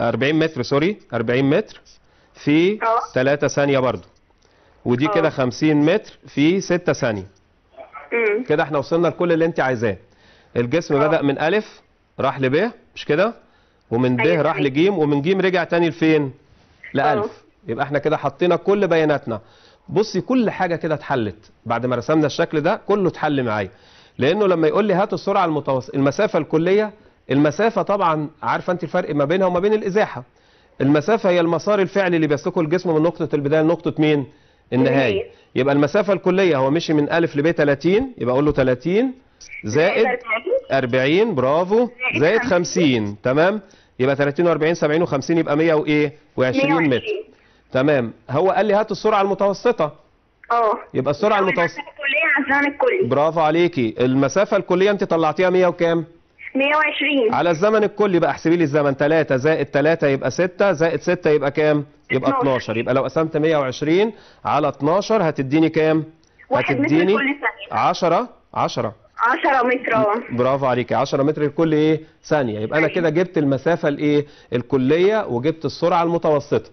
40 متر سوري 40 متر في 3 اه. ثانيه برضو ودي اه. كده 50 متر في 6 ثانيه كده احنا وصلنا لكل اللي انت عايزاه الجسم أوه. بدأ من ألف راح ل ب مش كده ومن ب أيوة. راح أيوة. لجيم ومن جيم رجع تاني لفين لألف اه. يبقى احنا كده حطينا كل بياناتنا بصي كل حاجة كده اتحلت بعد ما رسمنا الشكل ده كله اتحل معايا لأنه لما يقول لي هات السرعة المتوسطة المسافة الكلية المسافة طبعا عارفة أنت الفرق ما بينها وما بين الإزاحة المسافة هي المسار الفعلي اللي بيسلكه الجسم من نقطة البداية لنقطة مين؟ النهاية يبقى المسافة الكلية هو مشي من ا لب 30 يبقى أقول له 30 زائد 40 برافو زائد 50 تمام؟ يبقى 30 و40 70 و50 يبقى 100 وإيه؟ و20 متر تمام هو قال لي هات السرعه المتوسطه اه يبقى السرعه المتوسطه الكليه عشان الزمن الكلي برافو عليكي المسافه الكليه انت طلعتيها 100 وكام 120 على الزمن الكلي بقى احسبي لي الزمن 3 زائد 3 يبقى 6 زائد 6 يبقى كام يبقى 12, 12. يبقى لو قسمت 120 على 12 هتديني كام هتديني 10 10 10 متر اه برافو عليكي 10 متر لكل ايه ثانيه يبقى انا كده جبت المسافه الايه الكليه وجبت السرعه المتوسطه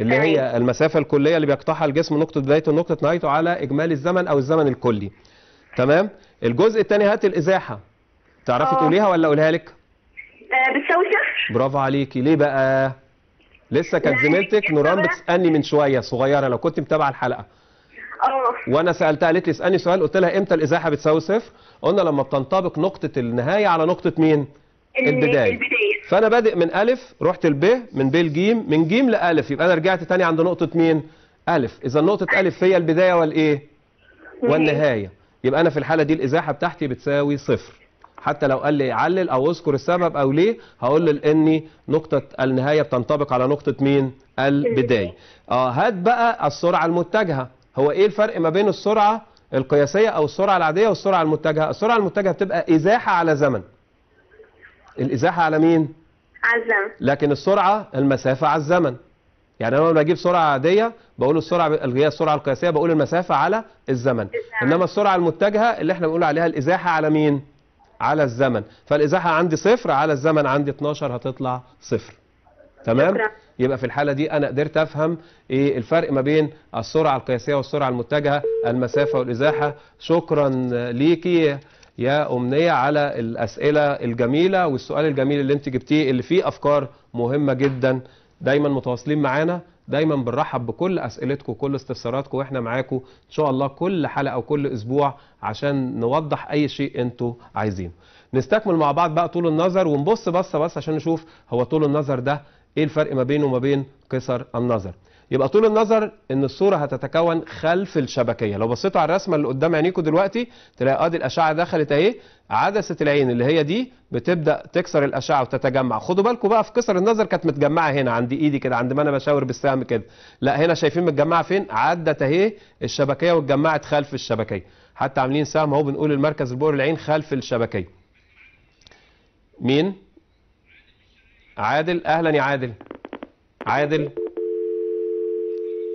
اللي هي أيوة. المسافة الكلية اللي بيقطعها الجسم نقطة بداية ونقطة نهايته على إجمالي الزمن أو الزمن الكلي تمام الجزء الثاني هات الإزاحة تعرفي أوه. تقوليها ولا أقولها لك؟ آه، بتساوي صفر برافو عليكي ليه بقى؟ لسه كانت زميلتك نوران بتسألني من شوية صغيرة لو كنت متابعة الحلقة أوه. وانا سالتها قالت لي اسالني سؤال قلت لها امتى الازاحه بتساوي صفر قلنا لما بتنطبق نقطه النهايه على نقطه مين البداية. البداية فأنا بادئ من ألف رحت لب من ب لجيم من جيم لألف يبقى أنا رجعت تاني عند نقطة مين؟ ألف إذا نقطة ألف هي البداية والإيه؟ والنهاية يبقى أنا في الحالة دي الإزاحة بتاعتي بتساوي صفر حتى لو قال لي علل أو اذكر السبب أو ليه هقول له إني نقطة النهاية بتنطبق على نقطة مين؟ البداية آه هات بقى السرعة المتجهة هو إيه الفرق ما بين السرعة القياسية أو السرعة العادية والسرعة المتجهة؟ السرعة المتجهة بتبقى إزاحة على زمن الازاحه على مين على الزمن لكن السرعه المسافه على الزمن يعني انا لما بجيب سرعه عاديه بقول السرعه اللي هي السرعه القياسيه بقول المسافه على الزمن الزمن. انما السرعه المتجهه اللي احنا بنقول عليها الازاحه على مين على الزمن فالازاحه عندي صفر على الزمن عندي 12 هتطلع صفر تمام شكرا. يبقى في الحاله دي انا قدرت افهم ايه الفرق ما بين السرعه القياسيه والسرعه المتجهه المسافه والازاحه شكرا ليكي يا أمنية على الأسئلة الجميلة والسؤال الجميل اللي انت جبتيه اللي فيه أفكار مهمة جدا دايما متواصلين معانا دايما بنرحب بكل اسئلتكم وكل استفساراتكم واحنا معاكم ان شاء الله كل حلقه وكل اسبوع عشان نوضح اي شيء انتوا عايزينه نستكمل مع بعض بقى طول النظر ونبص بصه بس عشان نشوف هو طول النظر ده ايه الفرق ما بينه وما بين قصر النظر يبقى طول النظر ان الصوره هتتكون خلف الشبكيه لو بصيتوا على الرسمه اللي قدام عينيكم دلوقتي تلاقي ادي الاشعه دخلت اهي عدسه العين اللي هي دي بتبدا تكسر الاشعه وتتجمع خدوا بالكم بقى في كسر النظر كانت متجمعه هنا عند ايدي كده عند ما انا بشاور بالسهم كده لا هنا شايفين متجمعه فين عدت اهي الشبكيه واتجمعت خلف الشبكيه حتى عاملين سهم اهو بنقول المركز البؤر العين خلف الشبكيه مين عادل اهلا يا عادل عادل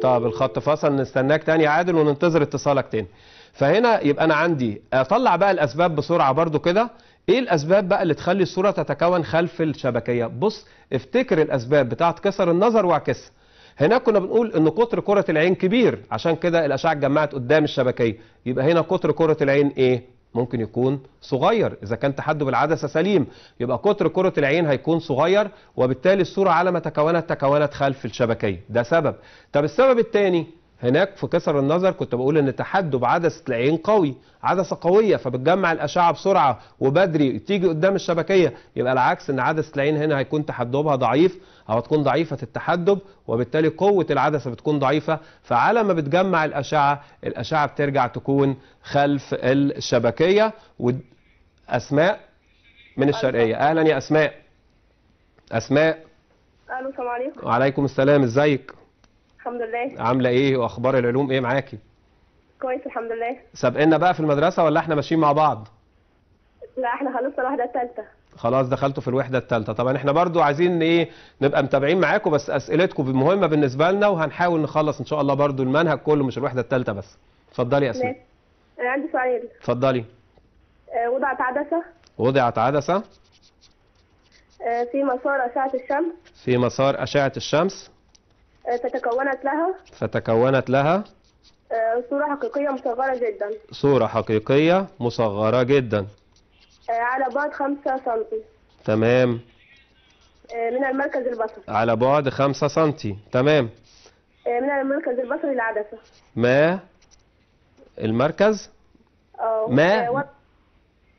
طب الخط فصل نستناك تاني عادل وننتظر اتصالك تاني فهنا يبقى انا عندي اطلع بقى الاسباب بسرعه برضو كده ايه الاسباب بقى اللي تخلي الصوره تتكون خلف الشبكيه بص افتكر الاسباب بتاعت كسر النظر وعكسها هنا كنا بنقول ان قطر كره العين كبير عشان كده الاشعه اتجمعت قدام الشبكيه يبقى هنا قطر كره العين ايه ممكن يكون صغير إذا كان تحدب العدسة سليم يبقى قطر كرة العين هيكون صغير وبالتالي الصورة على ما تكونت تكونت خلف الشبكية ده سبب طب السبب الثاني هناك في كسر النظر كنت بقول ان تحدب عدسه العين قوي عدسه قويه فبتجمع الاشعه بسرعه وبدري تيجي قدام الشبكيه يبقى العكس ان عدسه العين هنا هيكون تحدبها ضعيف او هتكون ضعيفه التحدب وبالتالي قوه العدسه بتكون ضعيفه فعلى ما بتجمع الاشعه الاشعه بترجع تكون خلف الشبكيه واسماء من الشرقيه اهلا يا اسماء اسماء الو السلام عليكم وعليكم السلام ازيك الحمد لله عامله ايه واخبار العلوم ايه معاكي كويس الحمد لله سابقنا بقى في المدرسه ولا احنا ماشيين مع بعض لا احنا خلصنا الوحده الثالثه خلاص دخلتوا في الوحده الثالثه طبعا احنا برضو عايزين ايه نبقى متابعين معاكم بس اسئلتكم مهمه بالنسبه لنا وهنحاول نخلص ان شاء الله برضو المنهج كله مش الوحده الثالثه بس اتفضلي يا اسماء انا عندي سؤال اتفضلي آه، وضعت عدسه وضعت عدسه آه، في مسار اشعه الشمس في مسار اشعه الشمس فتكونت آه، لها فتكونت لها آه، صورة حقيقية مصغرة جدا صورة حقيقية مصغرة جدا آه، على بعد 5 سم تمام من المركز البصري على بعد 5 سم تمام من المركز البصري العدسة ما المركز ما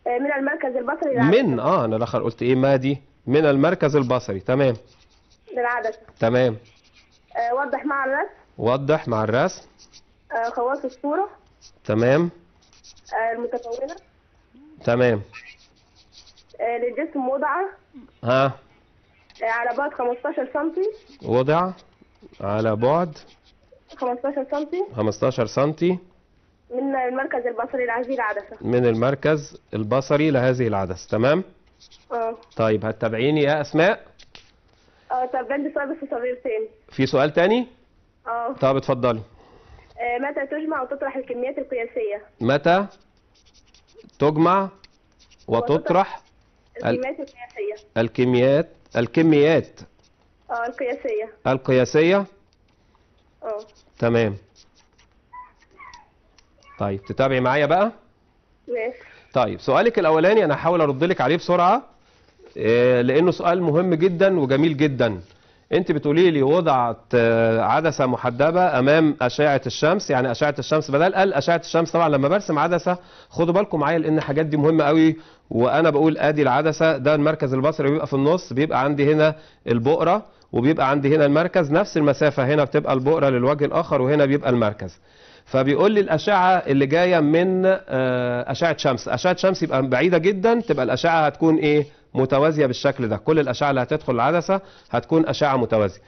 من المركز البصري للعدسة من اه انا الاخر قلت ايه ما دي من المركز البصري تمام للعدسة تمام آه، وضح مع الرسم وضح مع الرسم آه، خواص الصورة تمام آه، المتكونة تمام للجسم وضع ها على بعد 15 سم وضع على بعد 15 سم 15 سم من المركز البصري لهذه العدسة من المركز البصري لهذه العدسة تمام؟ اه طيب هتتابعيني يا أسماء؟ اه طب عندي سؤال بس صغير تاني في سؤال تاني؟ اه طب اتفضلي آه، متى تجمع وتطرح الكميات القياسية؟ متى تجمع وتطرح الكميات القياسية الكميات الكميات اه القياسية القياسية؟ اه تمام طيب تتابعي معايا بقى؟ ماشي طيب سؤالك الأولاني أنا هحاول أرد لك عليه بسرعة آه، لانه سؤال مهم جدا وجميل جدا انت بتقولي لي وضعت آه، عدسه محدبه امام اشعه الشمس يعني اشعه الشمس بدل قال اشعه الشمس طبعا لما برسم عدسه خدوا بالكم معايا لان الحاجات دي مهمه قوي وانا بقول ادي العدسه ده المركز البصري بيبقى في النص بيبقى عندي هنا البقره وبيبقى عندي هنا المركز نفس المسافه هنا بتبقى البقره للوجه الاخر وهنا بيبقى المركز فبيقول لي الأشعة اللي جاية من آه، أشعة شمس أشعة شمس يبقى بعيدة جدا تبقى الأشعة هتكون إيه متوازية بالشكل ده كل الأشعة اللي هتدخل العدسة هتكون أشعة متوازية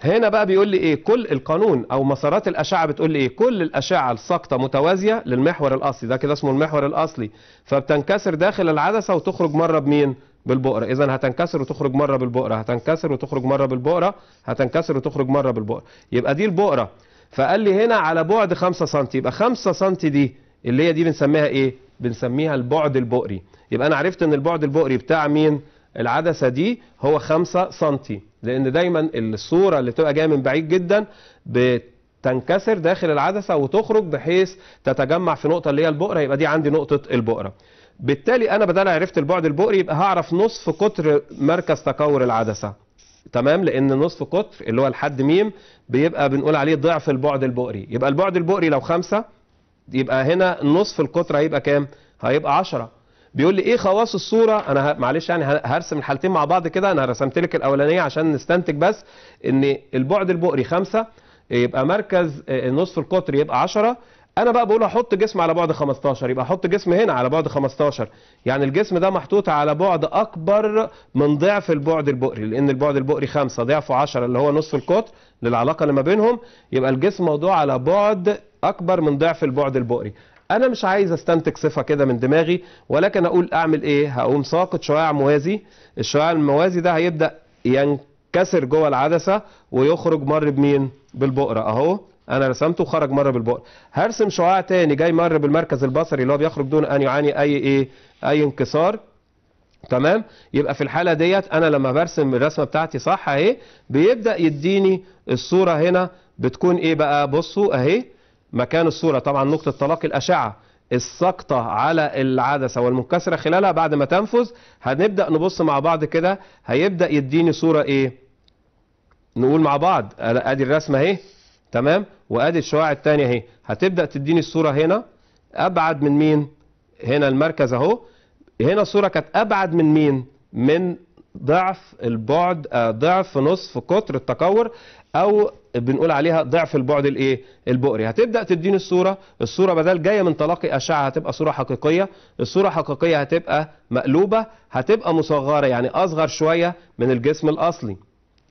هنا بقى بيقول لي ايه كل القانون او مسارات الاشعه بتقول لي ايه كل الاشعه الساقطه متوازيه للمحور الاصلي ده كده اسمه المحور الاصلي فبتنكسر داخل العدسه وتخرج مره بمين بالبؤره اذا هتنكسر وتخرج مره بالبؤره هتنكسر وتخرج مره بالبؤره هتنكسر وتخرج مره بالبؤره يبقى دي البؤره فقال لي هنا على بعد 5 سم يبقى 5 سم دي اللي هي دي بنسميها ايه بنسميها البعد البؤري يبقى انا عرفت ان البعد البؤري بتاع مين العدسه دي هو 5 سم لان دايما الصوره اللي تبقى جايه من بعيد جدا بتنكسر داخل العدسه وتخرج بحيث تتجمع في نقطه اللي هي البؤره يبقى دي عندي نقطه البؤره بالتالي انا بدل عرفت البعد البؤري يبقى هعرف نصف قطر مركز تكور العدسه تمام لان نصف قطر اللي هو الحد م بيبقى بنقول عليه ضعف البعد البؤري يبقى البعد البؤري لو 5 يبقى هنا نصف القطر هيبقى كام هيبقى 10 بيقول لي ايه خواص الصوره انا معلش يعني هرسم الحالتين مع بعض كده انا رسمت لك الاولانيه عشان نستنتج بس ان البعد البؤري خمسة يبقى مركز آه، نصف القطر يبقى 10 انا بقى بقول احط جسم على بعد 15 يبقى احط جسم هنا على بعد 15 يعني الجسم ده محطوط على بعد اكبر من ضعف البعد البؤري لان البعد البؤري 5 ضعفه 10 اللي هو نصف القطر للعلاقه اللي ما بينهم يبقى الجسم موضوع على بعد اكبر من ضعف البعد البؤري انا مش عايز استنتج صفه كده من دماغي ولكن اقول اعمل ايه هقوم ساقط شعاع موازي الشعاع الموازي ده هيبدا ينكسر جوه العدسه ويخرج مر بمين بالبقره اهو انا رسمته وخرج مر بالبقره هرسم شعاع تاني جاي مر بالمركز البصري اللي هو بيخرج دون ان يعاني اي ايه اي انكسار تمام يبقى في الحاله ديت انا لما برسم الرسمه بتاعتي صح اهي بيبدا يديني الصوره هنا بتكون ايه بقى بصوا اهي مكان الصورة طبعا نقطة تلاقي الأشعة الساقطة على العدسة والمنكسرة خلالها بعد ما تنفذ هنبدأ نبص مع بعض كده هيبدأ يديني صورة إيه نقول مع بعض أدي الرسمة أهي تمام وأدي الشعاع التانية أهي هتبدأ تديني الصورة هنا أبعد من مين هنا المركز أهو هنا الصورة كانت أبعد من مين من ضعف البعد آه، ضعف نصف قطر التكور أو بنقول عليها ضعف البعد الايه البؤري هتبدا تديني الصوره الصوره بدل جايه من تلاقي اشعه هتبقى صوره حقيقيه الصوره الحقيقيه هتبقى مقلوبه هتبقى مصغره يعني اصغر شويه من الجسم الاصلي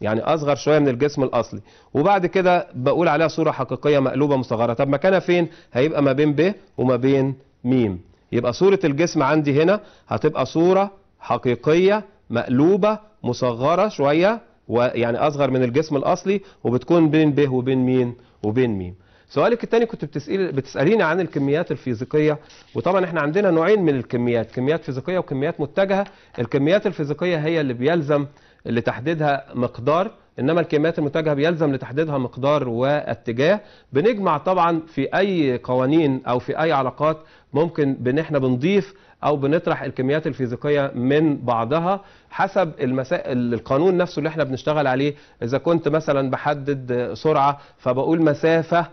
يعني اصغر شويه من الجسم الاصلي وبعد كده بقول عليها صوره حقيقيه مقلوبه مصغره طب مكانها فين هيبقى ما بين ب وما بين ميم يبقى صوره الجسم عندي هنا هتبقى صوره حقيقيه مقلوبه مصغره شويه ويعني أصغر من الجسم الأصلي وبتكون بين ب وبين مين وبين ميم سؤالك الثاني كنت بتسأل بتسأليني عن الكميات الفيزيقية وطبعا احنا عندنا نوعين من الكميات كميات فيزيقية وكميات متجهة الكميات الفيزيقية هي اللي بيلزم لتحديدها مقدار انما الكميات المتجهه بيلزم لتحديدها مقدار واتجاه بنجمع طبعا في اي قوانين او في اي علاقات ممكن بان احنا بنضيف او بنطرح الكميات الفيزيقيه من بعضها حسب المسائل القانون نفسه اللي احنا بنشتغل عليه اذا كنت مثلا بحدد سرعه فبقول مسافه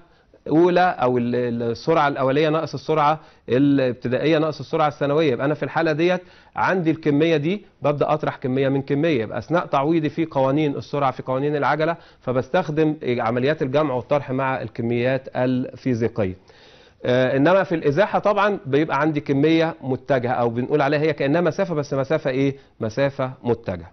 اولى او السرعه الاوليه ناقص السرعه الابتدائيه ناقص السرعه الثانويه يبقى انا في الحاله ديت عندي الكميه دي ببدا اطرح كميه من كميه يبقى اثناء تعويضي في قوانين السرعه في قوانين العجله فبستخدم عمليات الجمع والطرح مع الكميات الفيزيقيه آه، انما في الازاحه طبعا بيبقى عندي كميه متجهه او بنقول عليها هي كانها مسافه بس مسافه ايه مسافه متجهه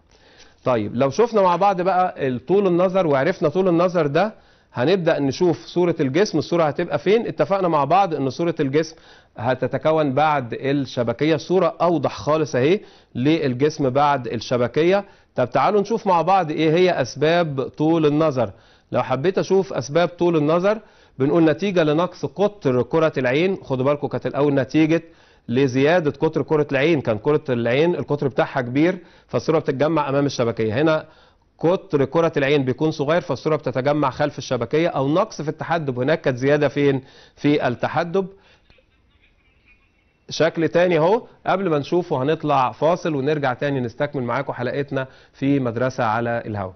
طيب لو شفنا مع بعض بقى طول النظر وعرفنا طول النظر ده هنبدا نشوف صوره الجسم الصوره هتبقى فين اتفقنا مع بعض ان صوره الجسم هتتكون بعد الشبكيه صوره اوضح خالص اهي للجسم بعد الشبكيه طب تعالوا نشوف مع بعض ايه هي اسباب طول النظر لو حبيت اشوف اسباب طول النظر بنقول نتيجة لنقص قطر كرة العين خدوا بالكم كانت الأول نتيجة لزيادة قطر كرة العين كان كرة العين القطر بتاعها كبير فالصورة بتتجمع أمام الشبكية هنا قطر كرة العين بيكون صغير فالصورة بتتجمع خلف الشبكية أو نقص في التحدب هناك كانت زيادة فين في التحدب شكل تاني اهو قبل ما نشوفه هنطلع فاصل ونرجع تاني نستكمل معاكم حلقتنا في مدرسة على الهواء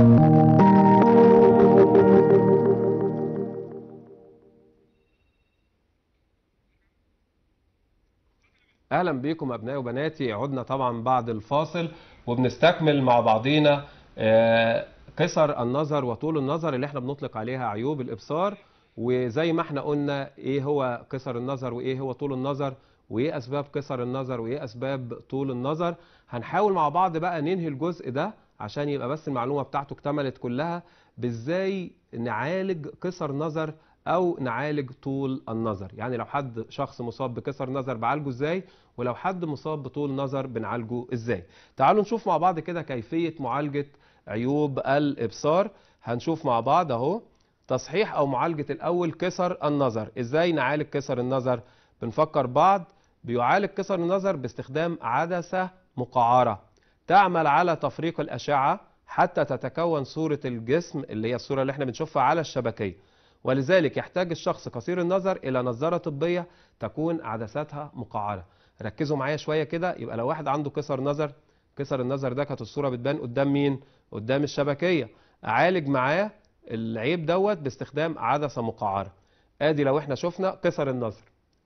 اهلا بكم ابنائي وبناتي عدنا طبعا بعد الفاصل وبنستكمل مع بعضينا آه، قصر النظر وطول النظر اللي احنا بنطلق عليها عيوب الابصار وزي ما احنا قلنا ايه هو قصر النظر وايه هو طول النظر وايه اسباب قصر النظر وايه اسباب طول النظر هنحاول مع بعض بقى ننهي الجزء ده عشان يبقى بس المعلومة بتاعته اكتملت كلها بازاي نعالج كسر نظر او نعالج طول النظر يعني لو حد شخص مصاب بكسر نظر بعالجه ازاي ولو حد مصاب بطول نظر بنعالجه ازاي تعالوا نشوف مع بعض كده كيفية معالجة عيوب الابصار هنشوف مع بعض اهو تصحيح او معالجة الاول كسر النظر ازاي نعالج كسر النظر بنفكر بعض بيعالج كسر النظر باستخدام عدسة مقعرة تعمل على تفريق الأشعة حتى تتكون صورة الجسم اللي هي الصورة اللي احنا بنشوفها على الشبكية ولذلك يحتاج الشخص قصير النظر إلى نظارة طبية تكون عدساتها مقعرة ركزوا معايا شوية كده يبقى لو واحد عنده كسر نظر كسر النظر ده كانت الصورة بتبان قدام مين؟ قدام الشبكية أعالج معاه العيب دوت باستخدام عدسة مقعرة ادي لو احنا شفنا كسر النظر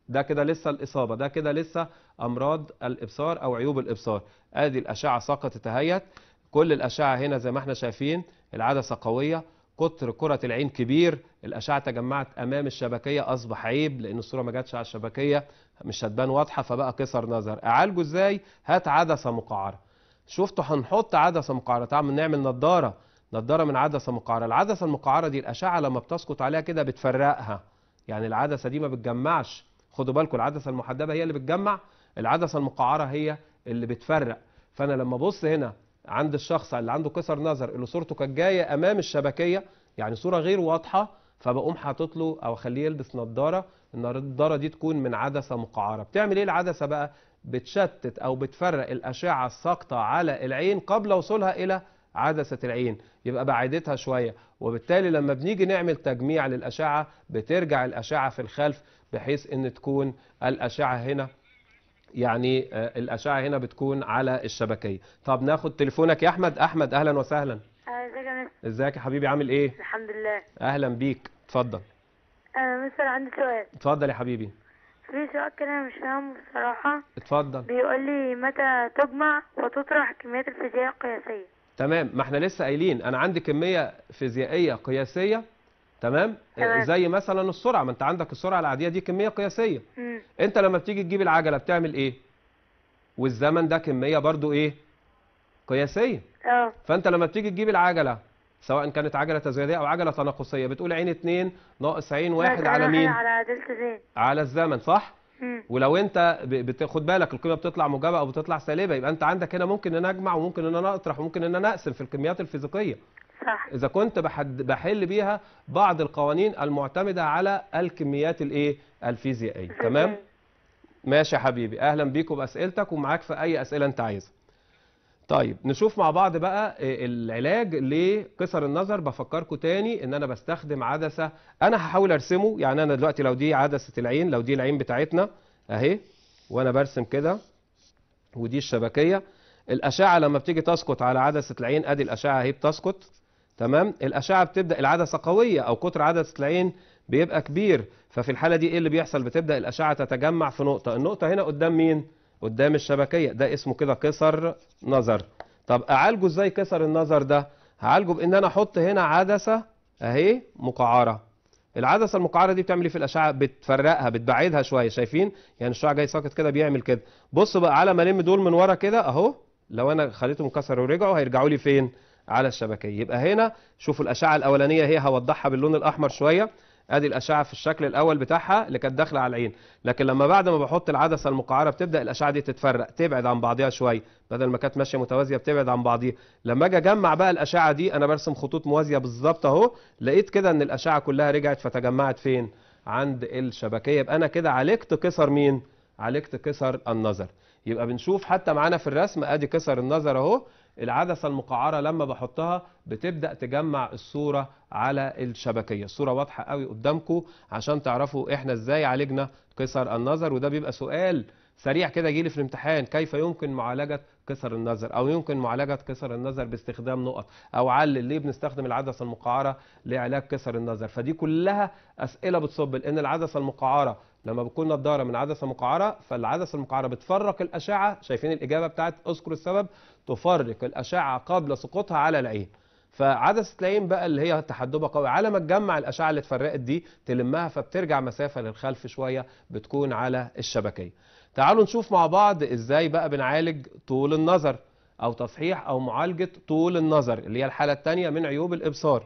ده كده لسه الإصابة ده كده لسه أمراض الإبصار أو عيوب الإبصار آدي الأشعة سقطت اهيت كل الأشعة هنا زي ما احنا شايفين العدسة قوية قطر كرة العين كبير الأشعة تجمعت أمام الشبكية أصبح عيب لأن الصورة ما جاتش على الشبكية مش هتبان واضحة فبقى كسر نظر أعالجه إزاي؟ هات عدسة مقعرة شفتوا هنحط عدسة مقعرة تعمل نعمل نظارة نظارة من عدسة مقعرة العدسة المقعرة دي الأشعة لما بتسقط عليها كده بتفرقها يعني العدسة دي ما بتجمعش خدوا بالكم العدسه المحدبه هي اللي بتجمع العدسه المقعره هي اللي بتفرق فانا لما ابص هنا عند الشخص اللي عنده كسر نظر اللي صورته كانت جايه امام الشبكيه يعني صوره غير واضحه فبقوم حاطط له او اخليه يلبس نظاره النظاره دي تكون من عدسه مقعره بتعمل ايه العدسه بقى بتشتت او بتفرق الاشعه الساقطه على العين قبل وصولها الى عدسه العين يبقى بعدتها شويه وبالتالي لما بنيجي نعمل تجميع للاشعه بترجع الاشعه في الخلف بحيث ان تكون الاشعه هنا يعني آه، الاشعه هنا بتكون على الشبكيه طب ناخد تليفونك يا احمد احمد اهلا وسهلا ازيك يا ازيك يا حبيبي عامل ايه الحمد لله اهلا بيك اتفضل انا مثلا عندي سؤال اتفضل يا حبيبي في سؤال كده انا مش فاهمه بصراحه اتفضل بيقول لي متى تجمع وتطرح كميات الفيزياء القياسيه تمام ما احنا لسه قايلين انا عندي كميه فيزيائيه قياسيه تمام؟, آه، تمام زي مثلا السرعه ما انت عندك السرعه العاديه دي كميه قياسيه مم. انت لما بتيجي تجيب العجله بتعمل ايه والزمن ده كميه برضو ايه قياسيه اه فانت لما بتيجي تجيب العجله سواء كانت عجله تزايديه او عجله تناقصيه بتقول عين 2 ناقص عين 1 على مين على دلتا زي على الزمن صح ولو انت بتاخد بالك القيمه بتطلع موجبه او بتطلع سالبه يبقى انت عندك هنا ممكن ان اجمع وممكن ان انا اطرح وممكن ان انا اقسم في الكميات الفيزيقيه صح. اذا كنت بحد بحل بيها بعض القوانين المعتمده على الكميات الايه الفيزيائيه تمام ماشي يا حبيبي اهلا بيكم باسئلتك ومعاك في اي اسئله انت عايزها طيب نشوف مع بعض بقى آه، العلاج لقصر النظر بفكركم تاني ان انا بستخدم عدسه انا هحاول ارسمه يعني انا دلوقتي لو دي عدسه العين لو دي العين بتاعتنا اهي وانا برسم كده ودي الشبكيه الاشعه لما بتيجي تسقط على عدسه العين ادي الاشعه اهي بتسقط تمام الأشعة بتبدأ العدسة قوية أو قطر عدسة العين بيبقى كبير ففي الحالة دي إيه اللي بيحصل بتبدأ الأشعة تتجمع في نقطة النقطة هنا قدام مين؟ قدام الشبكية ده اسمه كده كسر نظر طب أعالجه إزاي كسر النظر ده؟ هعالجه بإن أنا أحط هنا عدسة أهي مقعرة العدسه المقعره دي بتعمل ايه في الاشعه بتفرقها بتبعدها شويه شايفين يعني الشعاع جاي ساقط كده بيعمل كده بص بقى على ما الم دول من ورا كده اهو لو انا خليتهم كسروا ورجعوا هيرجعوا لي فين على الشبكية يبقى هنا شوفوا الأشعة الأولانية هي هوضحها باللون الأحمر شوية ادي الاشعه في الشكل الاول بتاعها اللي كانت داخله على العين لكن لما بعد ما بحط العدسه المقعره بتبدا الاشعه دي تتفرق تبعد عن بعضيها شويه بدل ما كانت ماشيه متوازيه بتبعد عن بعضيها لما اجي اجمع بقى الاشعه دي انا برسم خطوط موازيه بالظبط اهو لقيت كده ان الاشعه كلها رجعت فتجمعت فين عند الشبكيه يبقى انا كده عالجت كسر مين عالجت كسر النظر يبقى بنشوف حتى معانا في الرسم ادي كسر النظر اهو العدسه المقعره لما بحطها بتبدا تجمع الصوره على الشبكيه الصوره واضحه قوي قدامكم عشان تعرفوا احنا ازاي عالجنا قصر النظر وده بيبقى سؤال سريع كده يجي لي في الامتحان كيف يمكن معالجه قصر النظر او يمكن معالجه قصر النظر باستخدام نقط او علل ليه بنستخدم العدسه المقعره لعلاج قصر النظر فدي كلها اسئله بتصب لان العدسه المقعره لما بتكون نضاره من عدسه مقعره فالعدسه المقعره بتفرق الاشعه شايفين الاجابه بتاعت اذكر السبب تفرق الأشعة قبل سقوطها على العين فعدسة العين بقى اللي هي تحدبها قوي على ما تجمع الأشعة اللي اتفرقت دي تلمها فبترجع مسافة للخلف شوية بتكون على الشبكية تعالوا نشوف مع بعض ازاي بقى بنعالج طول النظر او تصحيح او معالجة طول النظر اللي هي الحالة الثانية من عيوب الابصار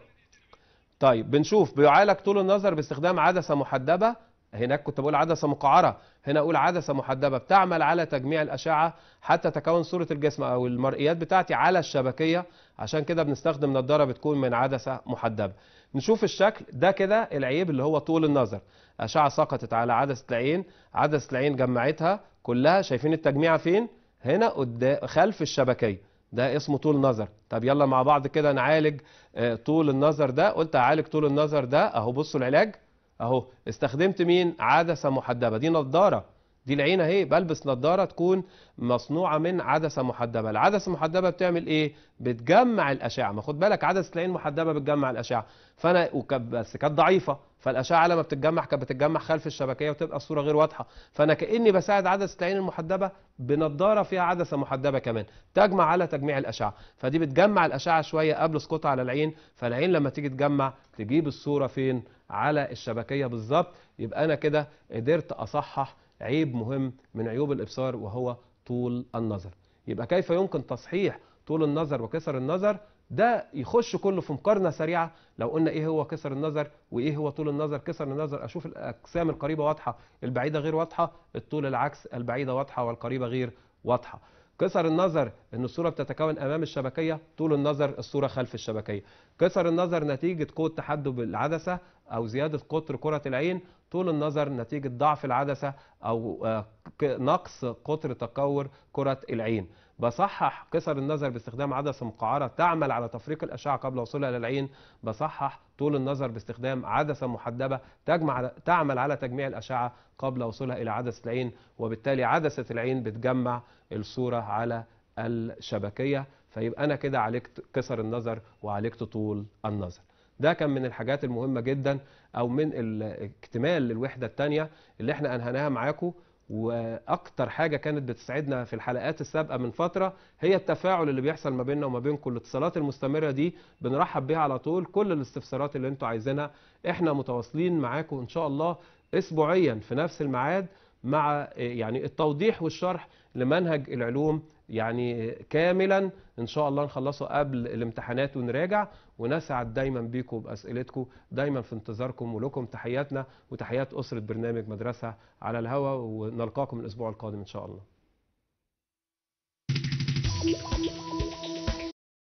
طيب بنشوف بيعالج طول النظر باستخدام عدسة محدبة هناك كنت بقول عدسة مقعرة هنا أقول عدسة محدبة بتعمل على تجميع الأشعة حتى تكون صورة الجسم أو المرئيات بتاعتي على الشبكية عشان كده بنستخدم نظارة بتكون من عدسة محدبة نشوف الشكل ده كده العيب اللي هو طول النظر أشعة سقطت على عدسة العين عدسة العين جمعتها كلها شايفين التجميعة فين هنا قدام خلف الشبكية ده اسمه طول نظر طب يلا مع بعض كده نعالج آه، طول النظر ده قلت اعالج طول النظر ده اهو بصوا العلاج اهو استخدمت مين عدسه محدبه دي نضاره دي العين اهي بلبس نضاره تكون مصنوعه من عدسه محدبه العدسه المحدبه بتعمل ايه بتجمع الاشعه ما خد بالك عدسه العين محدبه بتجمع الاشعه فانا بس كانت ضعيفه فالأشعة لما بتتجمع كانت بتتجمع خلف الشبكية وتبقى الصورة غير واضحة فأنا كأني بساعد عدسة العين المحدبة بنضارة فيها عدسة محدبة كمان تجمع على تجميع الأشعة فدي بتجمع الأشعة شوية قبل سقوطها على العين فالعين لما تيجي تجمع تجيب الصورة فين على الشبكية بالظبط يبقى أنا كده قدرت أصحح عيب مهم من عيوب الإبصار وهو طول النظر يبقى كيف يمكن تصحيح طول النظر وكسر النظر ده يخش كله في مقارنه سريعه لو قلنا ايه هو كسر النظر وايه هو طول النظر كسر النظر اشوف الاجسام القريبه واضحه البعيده غير واضحه الطول العكس البعيده واضحه والقريبه غير واضحه كسر النظر ان الصوره بتتكون امام الشبكيه طول النظر الصوره خلف الشبكيه كسر النظر نتيجه قوه تحدب العدسه او زياده قطر كره العين طول النظر نتيجه ضعف العدسه او آه، نقص قطر تكور كره العين بصحح قصر النظر باستخدام عدسة مقعرة تعمل على تفريق الأشعة قبل وصولها للعين بصحح طول النظر باستخدام عدسة محدبة تجمع تعمل على تجميع الأشعة قبل وصولها إلى عدسة العين وبالتالي عدسة العين بتجمع الصورة على الشبكية فيبقى أنا كده عالجت قصر النظر وعالجت طول النظر ده كان من الحاجات المهمة جدا أو من الاكتمال للوحدة الثانية اللي احنا أنهيناها معاكم واكتر حاجه كانت بتسعدنا في الحلقات السابقه من فتره هي التفاعل اللي بيحصل ما بيننا وما بينكم الاتصالات المستمره دي بنرحب بيها على طول كل الاستفسارات اللي انتم عايزينها احنا متواصلين معاكم ان شاء الله اسبوعيا في نفس الميعاد مع يعني التوضيح والشرح لمنهج العلوم يعني كاملا ان شاء الله نخلصه قبل الامتحانات ونراجع ونسعد دايما بيكم باسئلتكم دايما في انتظاركم ولكم تحياتنا وتحيات اسره برنامج مدرسه على الهوا ونلقاكم الاسبوع القادم ان شاء الله